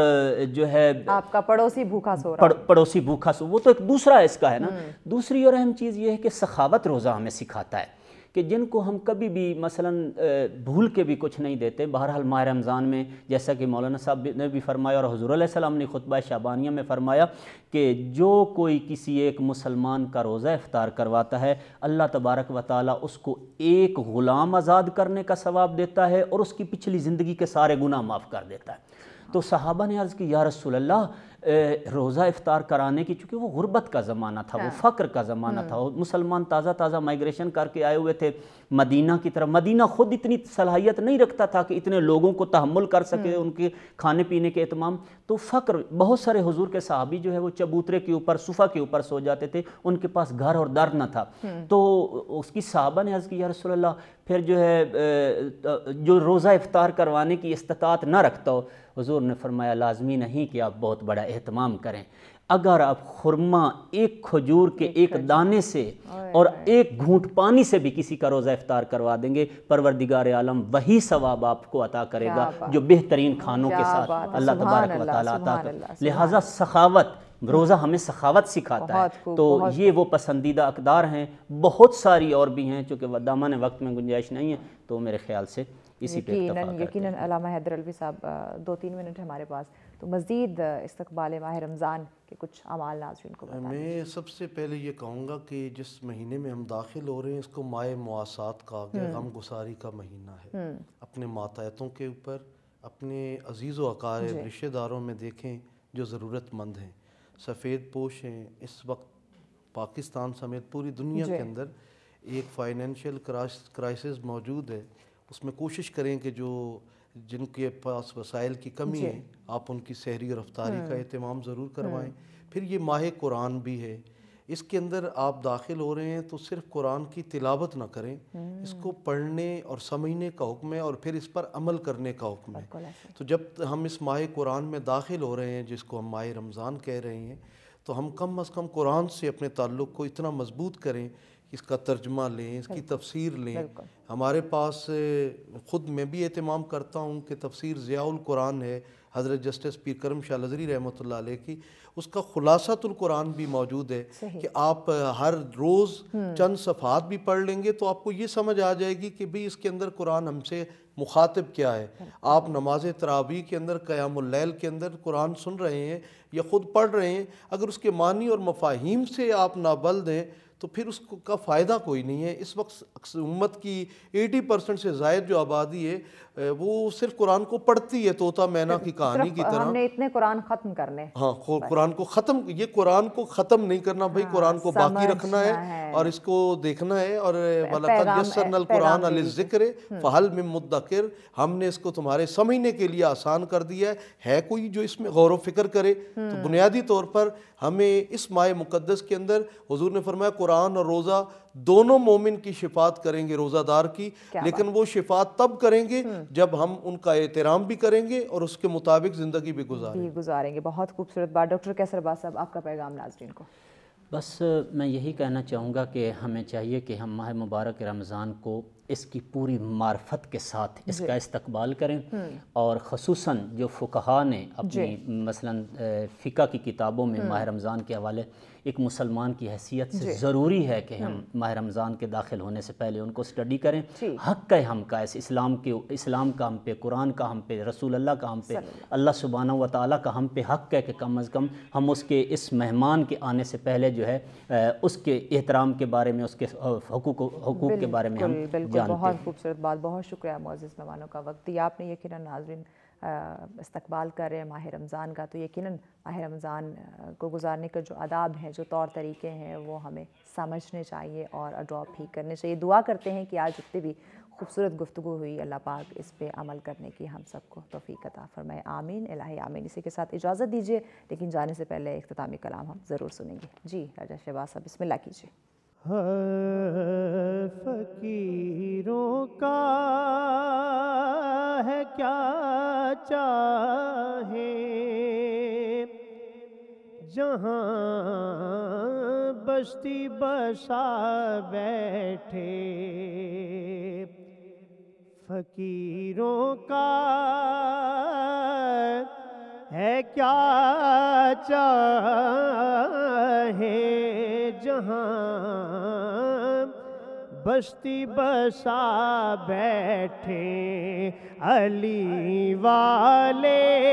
जो है आपका पड़ोसी भूखा सो रहा पड़, पड़ोसी भूखा सो वो तो एक दूसरा इसका है ना हम्म। दूसरी और अहम चीज़ ये है कि सखावत रोज़ा हमें सिखाता है कि जिनको हम कभी भी मसलन भूल के भी कुछ नहीं देते बहरहाल माह रमज़ान में जैसा कि मौलाना साहब ने भी फरमाया और हजूर ने खुतबा शाबानिया में फरमाया कि जो कोई किसी एक मुसलमान का रोज़ा इफ्तार करवाता है अल्लाह तबारक व ताली उसको एक ग़ुलाम आज़ाद करने का सवाब देता है और उसकी पिछली ज़िंदगी के सारे गुनाह माफ़ कर देता है तो साहबा ने अर्ज़ की या रसूल अल्लाह रोज़ा इफ़ार कराने की चूँकि वो गुरबत का ज़माना था हाँ। वो फ़क्र का ज़माना था मुसलमान ताज़ा ताज़ा माइग्रेशन करके आए हुए थे मदीना की तरफ मदीना ख़ुद इतनी सलाहियत नहीं रखता था कि इतने लोगों को तहमुल कर सके हम्म। उनके खाने पीने के अहतमाम तो फ़क्र बहुत सारे हजूर के सहाबी जो है वो चबूतरे के ऊपर सुफा के ऊपर सो जाते थे उनके पास घर और दर न था हम्म। तो उसकी साहबा ने हज़ की या रसोल्ला फिर जो है जो रोज़ा इफ्तार करवाने की इस्तात ना रखता हो हजूर ने फरमाया लाजमी नहीं कि आप बहुत बड़ा अहतमाम करें अगर आप खुरमा एक खजूर के एक, दाने से और एक घूंट पानी से भी किसी का रोज़ा इफ्तार करवा देंगे परवरदिगार आलम वही सवाब आपको अता करेगा जो बेहतरीन खानों के साथ अल्लाह तबारक वाली लिहाजा सखावत रोज़ा हमें सखावत सिखाता है तो ये वो पसंदीदा अकदार हैं बहुत सारी और भी हैं चूँकि दामन वक्त में गुंजाइश नहीं है तो मेरे ख्याल से इसी अलामा हैदर अलवी साहब दो तीन मिनट हमारे पास तो मज़ीद इस्तबाल माह रमज़ान के कुछ अमाल नाजरन को मैं सबसे पहले ये कहूँगा कि जिस महीने में हम दाखिल हो रहे हैं इसको माए मुआसात का गम हम्म। गुसारी का महीना है हम्म। अपने मातहतों के ऊपर अपने अजीज़ वकार रिश्तेदारों में देखें जो ज़रूरतमंद हैं सफ़ेद पोश हैं इस वक्त पाकिस्तान समेत पूरी दुनिया के अंदर एक फाइनेंशियल क्राइसिस मौजूद है उसमें कोशिश करें कि जो जिनके पास वसाइल की कमी है आप उनकी सहरी और रफ्तारी का अहतमाम हाँ। ज़रूर करवाएं हाँ। फिर ये माह कुरान भी है इसके अंदर आप दाखिल हो रहे हैं तो सिर्फ कुरान की तिलावत ना करें हम्म। इसको पढ़ने और समझने का हुक्म है और फिर इस पर अमल करने का हुक्म है तो जब हम इस माह कुरान में दाखिल हो रहे हैं जिसको हम माह रमज़ान कह रहे हैं तो हम कम अज़ कम कुरान से अपने ताल्लुक़ को इतना मजबूत करें इसका तर्जमा लें इसकी तफसीर लें हमारे पास ख़ुद मैं भी अहतमाम करता हूँ कि तफसीर ज़ियाउल कुरान है हज़रत जस्टिस पीर करम शाह नजरी रहमत की उसका कुरान भी मौजूद है कि आप हर रोज़ हम्म। चंद सफ़ात भी पढ़ लेंगे तो आपको ये समझ आ जाएगी कि भाई इसके अंदर कुरान हमसे मुखातब क्या है आप नमाज तरावी के अंदर क़यामल के अंदर कुरान सुन रहे हैं या ख़ुद पढ़ रहे हैं अगर उसके मानी और मफाहिम से आप नाबल दें तो फिर उसका फ़ायदा कोई नहीं है इस वक्त उम्मत की 80 परसेंट से जायद जो आबादी है वो सिर्फ कुरान को पढ़ती है तोता मैना की कहानी की तरह हमने इतने कुरान खत्म करने हाँ कुरान को खत्म ये कुरान को खत्म नहीं करना भाई हाँ, कुरान को बाकी रखना है, है और इसको देखना है और वलकल कुरान अल जिक्र हम्म। फहल में मुद्दिर हमने इसको तुम्हारे समझने के लिए आसान कर दिया है, कोई जो इसमें गौर फिक्र करे तो हम्म। बुनियादी तौर पर हमें इस माए मुकदस के अंदर हजूर ने फरमाया कुरान और रोज़ा दोनों मोमिन की शिफात करेंगे रोज़ादार की लेकिन वो शिफात तब करेंगे हम्म। जब हम उनका एहतराम भी करेंगे और उसके मुताबिक ज़िंदगी भी गुजारेंगे गुजारेंगे बहुत खूबसूरत बात डॉक्टर कैसर साहब आपका पैगाम नाजरीन को बस मैं यही कहना चाहूँगा कि हमें चाहिए कि हम माह मुबारक रमज़ान को इसकी पूरी मार्फत के साथ इसका इस्तकबाल करें हम्म। और खसूस जो फ़ुकहा ने अपनी मसला फ़िका की किताबों में हम्म। माह रमज़ान के हवाले एक मुसलमान की हैसियत से ज़रूरी है कि हम हम्म। माह रमज़ान के दाखिल होने से पहले उनको स्टडी करें हक का हम का इस इस्लाम के इस्लाम का हम पे कुरान का हम पे रसूल अल्लाह का हम पे अल्लाह सुबाना व ताली का हम पे हक है कि कम अज़ कम हम उसके इस मेहमान के आने से पहले जो है उसके एहतराम के बारे में उसके हकूक के बारे में हम जानते बहुत खूबसूरत बात बहुत शुक्रिया मोजिस मेहमानों का वक्त दिया आपने यकीन नाजरन इस्तबाल कर रहे हैं माह रमज़ान का तो यकीन माह रमज़ान को गुजारने के जो आदाब हैं जो तौर तरीके हैं वो हमें समझने चाहिए और अड्रॉप भी करने चाहिए दुआ करते हैं कि आज जितनी भी खूबसूरत गुफ्तु हुई अल्लाह पाक इस पर अमल करने की हम सबको तोफ़ी अता फ़रमाए आमीन अलाही आमीन इसी के साथ इजाज़त दीजिए लेकिन जाने से पहले अख्तामी कलाम हम ज़रूर सुनेंगे जी राजा शहबाज साहब इसमें ला कीजिए हर फकीरों का है क्या चाहे जहाँ बस्ती बसा बैठे फकीरों का है क्या चाहे जहां बस्ती बसा बैठे अली वाले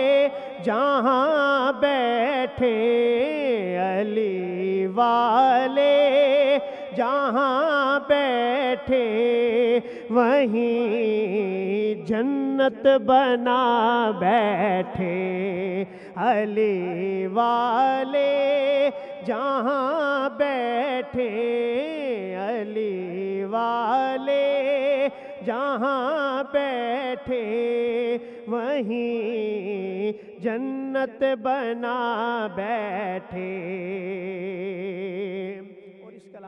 जहाँ बैठे अली वाले जहाँ बैठे वहीं जन्नत बना बैठे अली वाले जहाँ बैठे अली वाले जहाँ बैठे वहीं जन्नत बना बैठे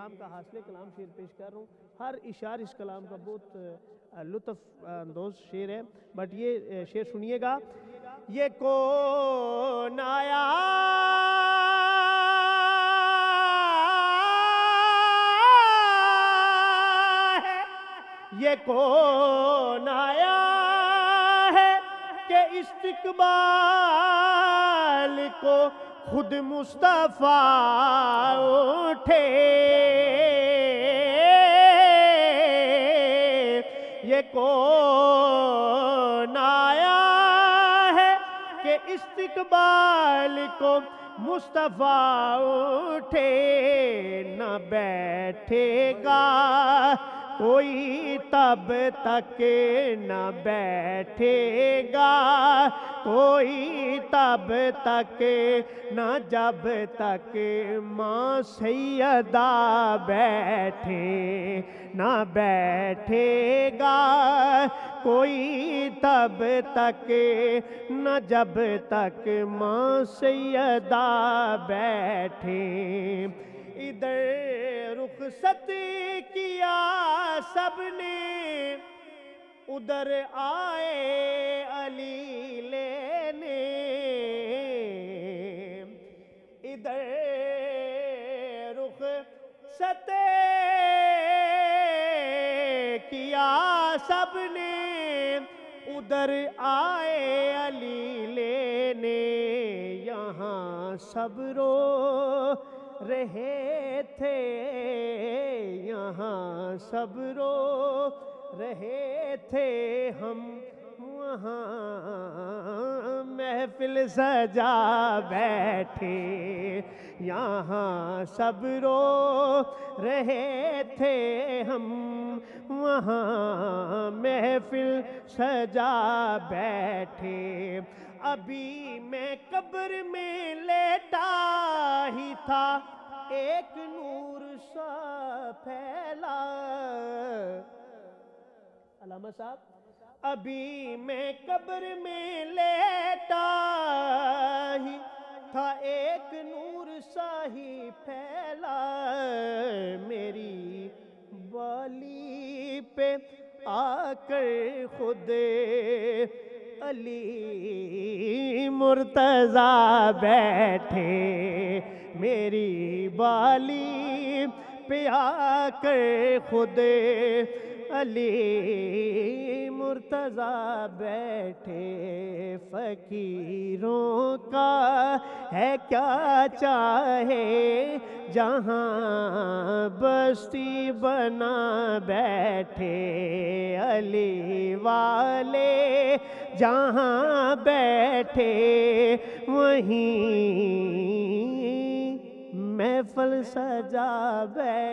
कलाम का हासिल कलाम शेर पेश कर रहा हूँ हर इशार इस कलाम का बहुत लुत्फ अंदोज शेर है बट ये शेर सुनिएगा ये को नाया ये को आया है के इस्तकबाल को खुद मुस्तफ़ा उठे ये को नाया है कि इस्तकबाल को मुस्तफ़ा उठे न बैठेगा कोई तब तक न बैठेगा कोई तब तक न जब तक माँ सैदा बैठे न बैठेगा कोई तब तक न जब तक माँ सैदा बैठे इधर रुखसत किया सबने उधर आए अली ले दर रुख सते किया सबने उधर आए अली लेने यहाँ सब रो रहे थे यहाँ सब रो रहे थे हम महफिल सजा बैठे यहाँ सब रो रहे थे हम वहाँ महफिल सजा बैठे अभी मैं कब्र में लेटा ही था एक नूर सा फैला अलामा साहब अभी मैं कब्र में लेटा ही था एक नूर सा ही फैला मेरी वाली पे आकर खुद अली मुर्तज़ा बैठे मेरी बाली पे आकर खुद अली मुर्तज़ा बैठे फ़कीरों का है क्या चाहे जहाँ बस्ती बना बैठे अली वाले जहाँ बैठे वहीं महफल सजा बैठे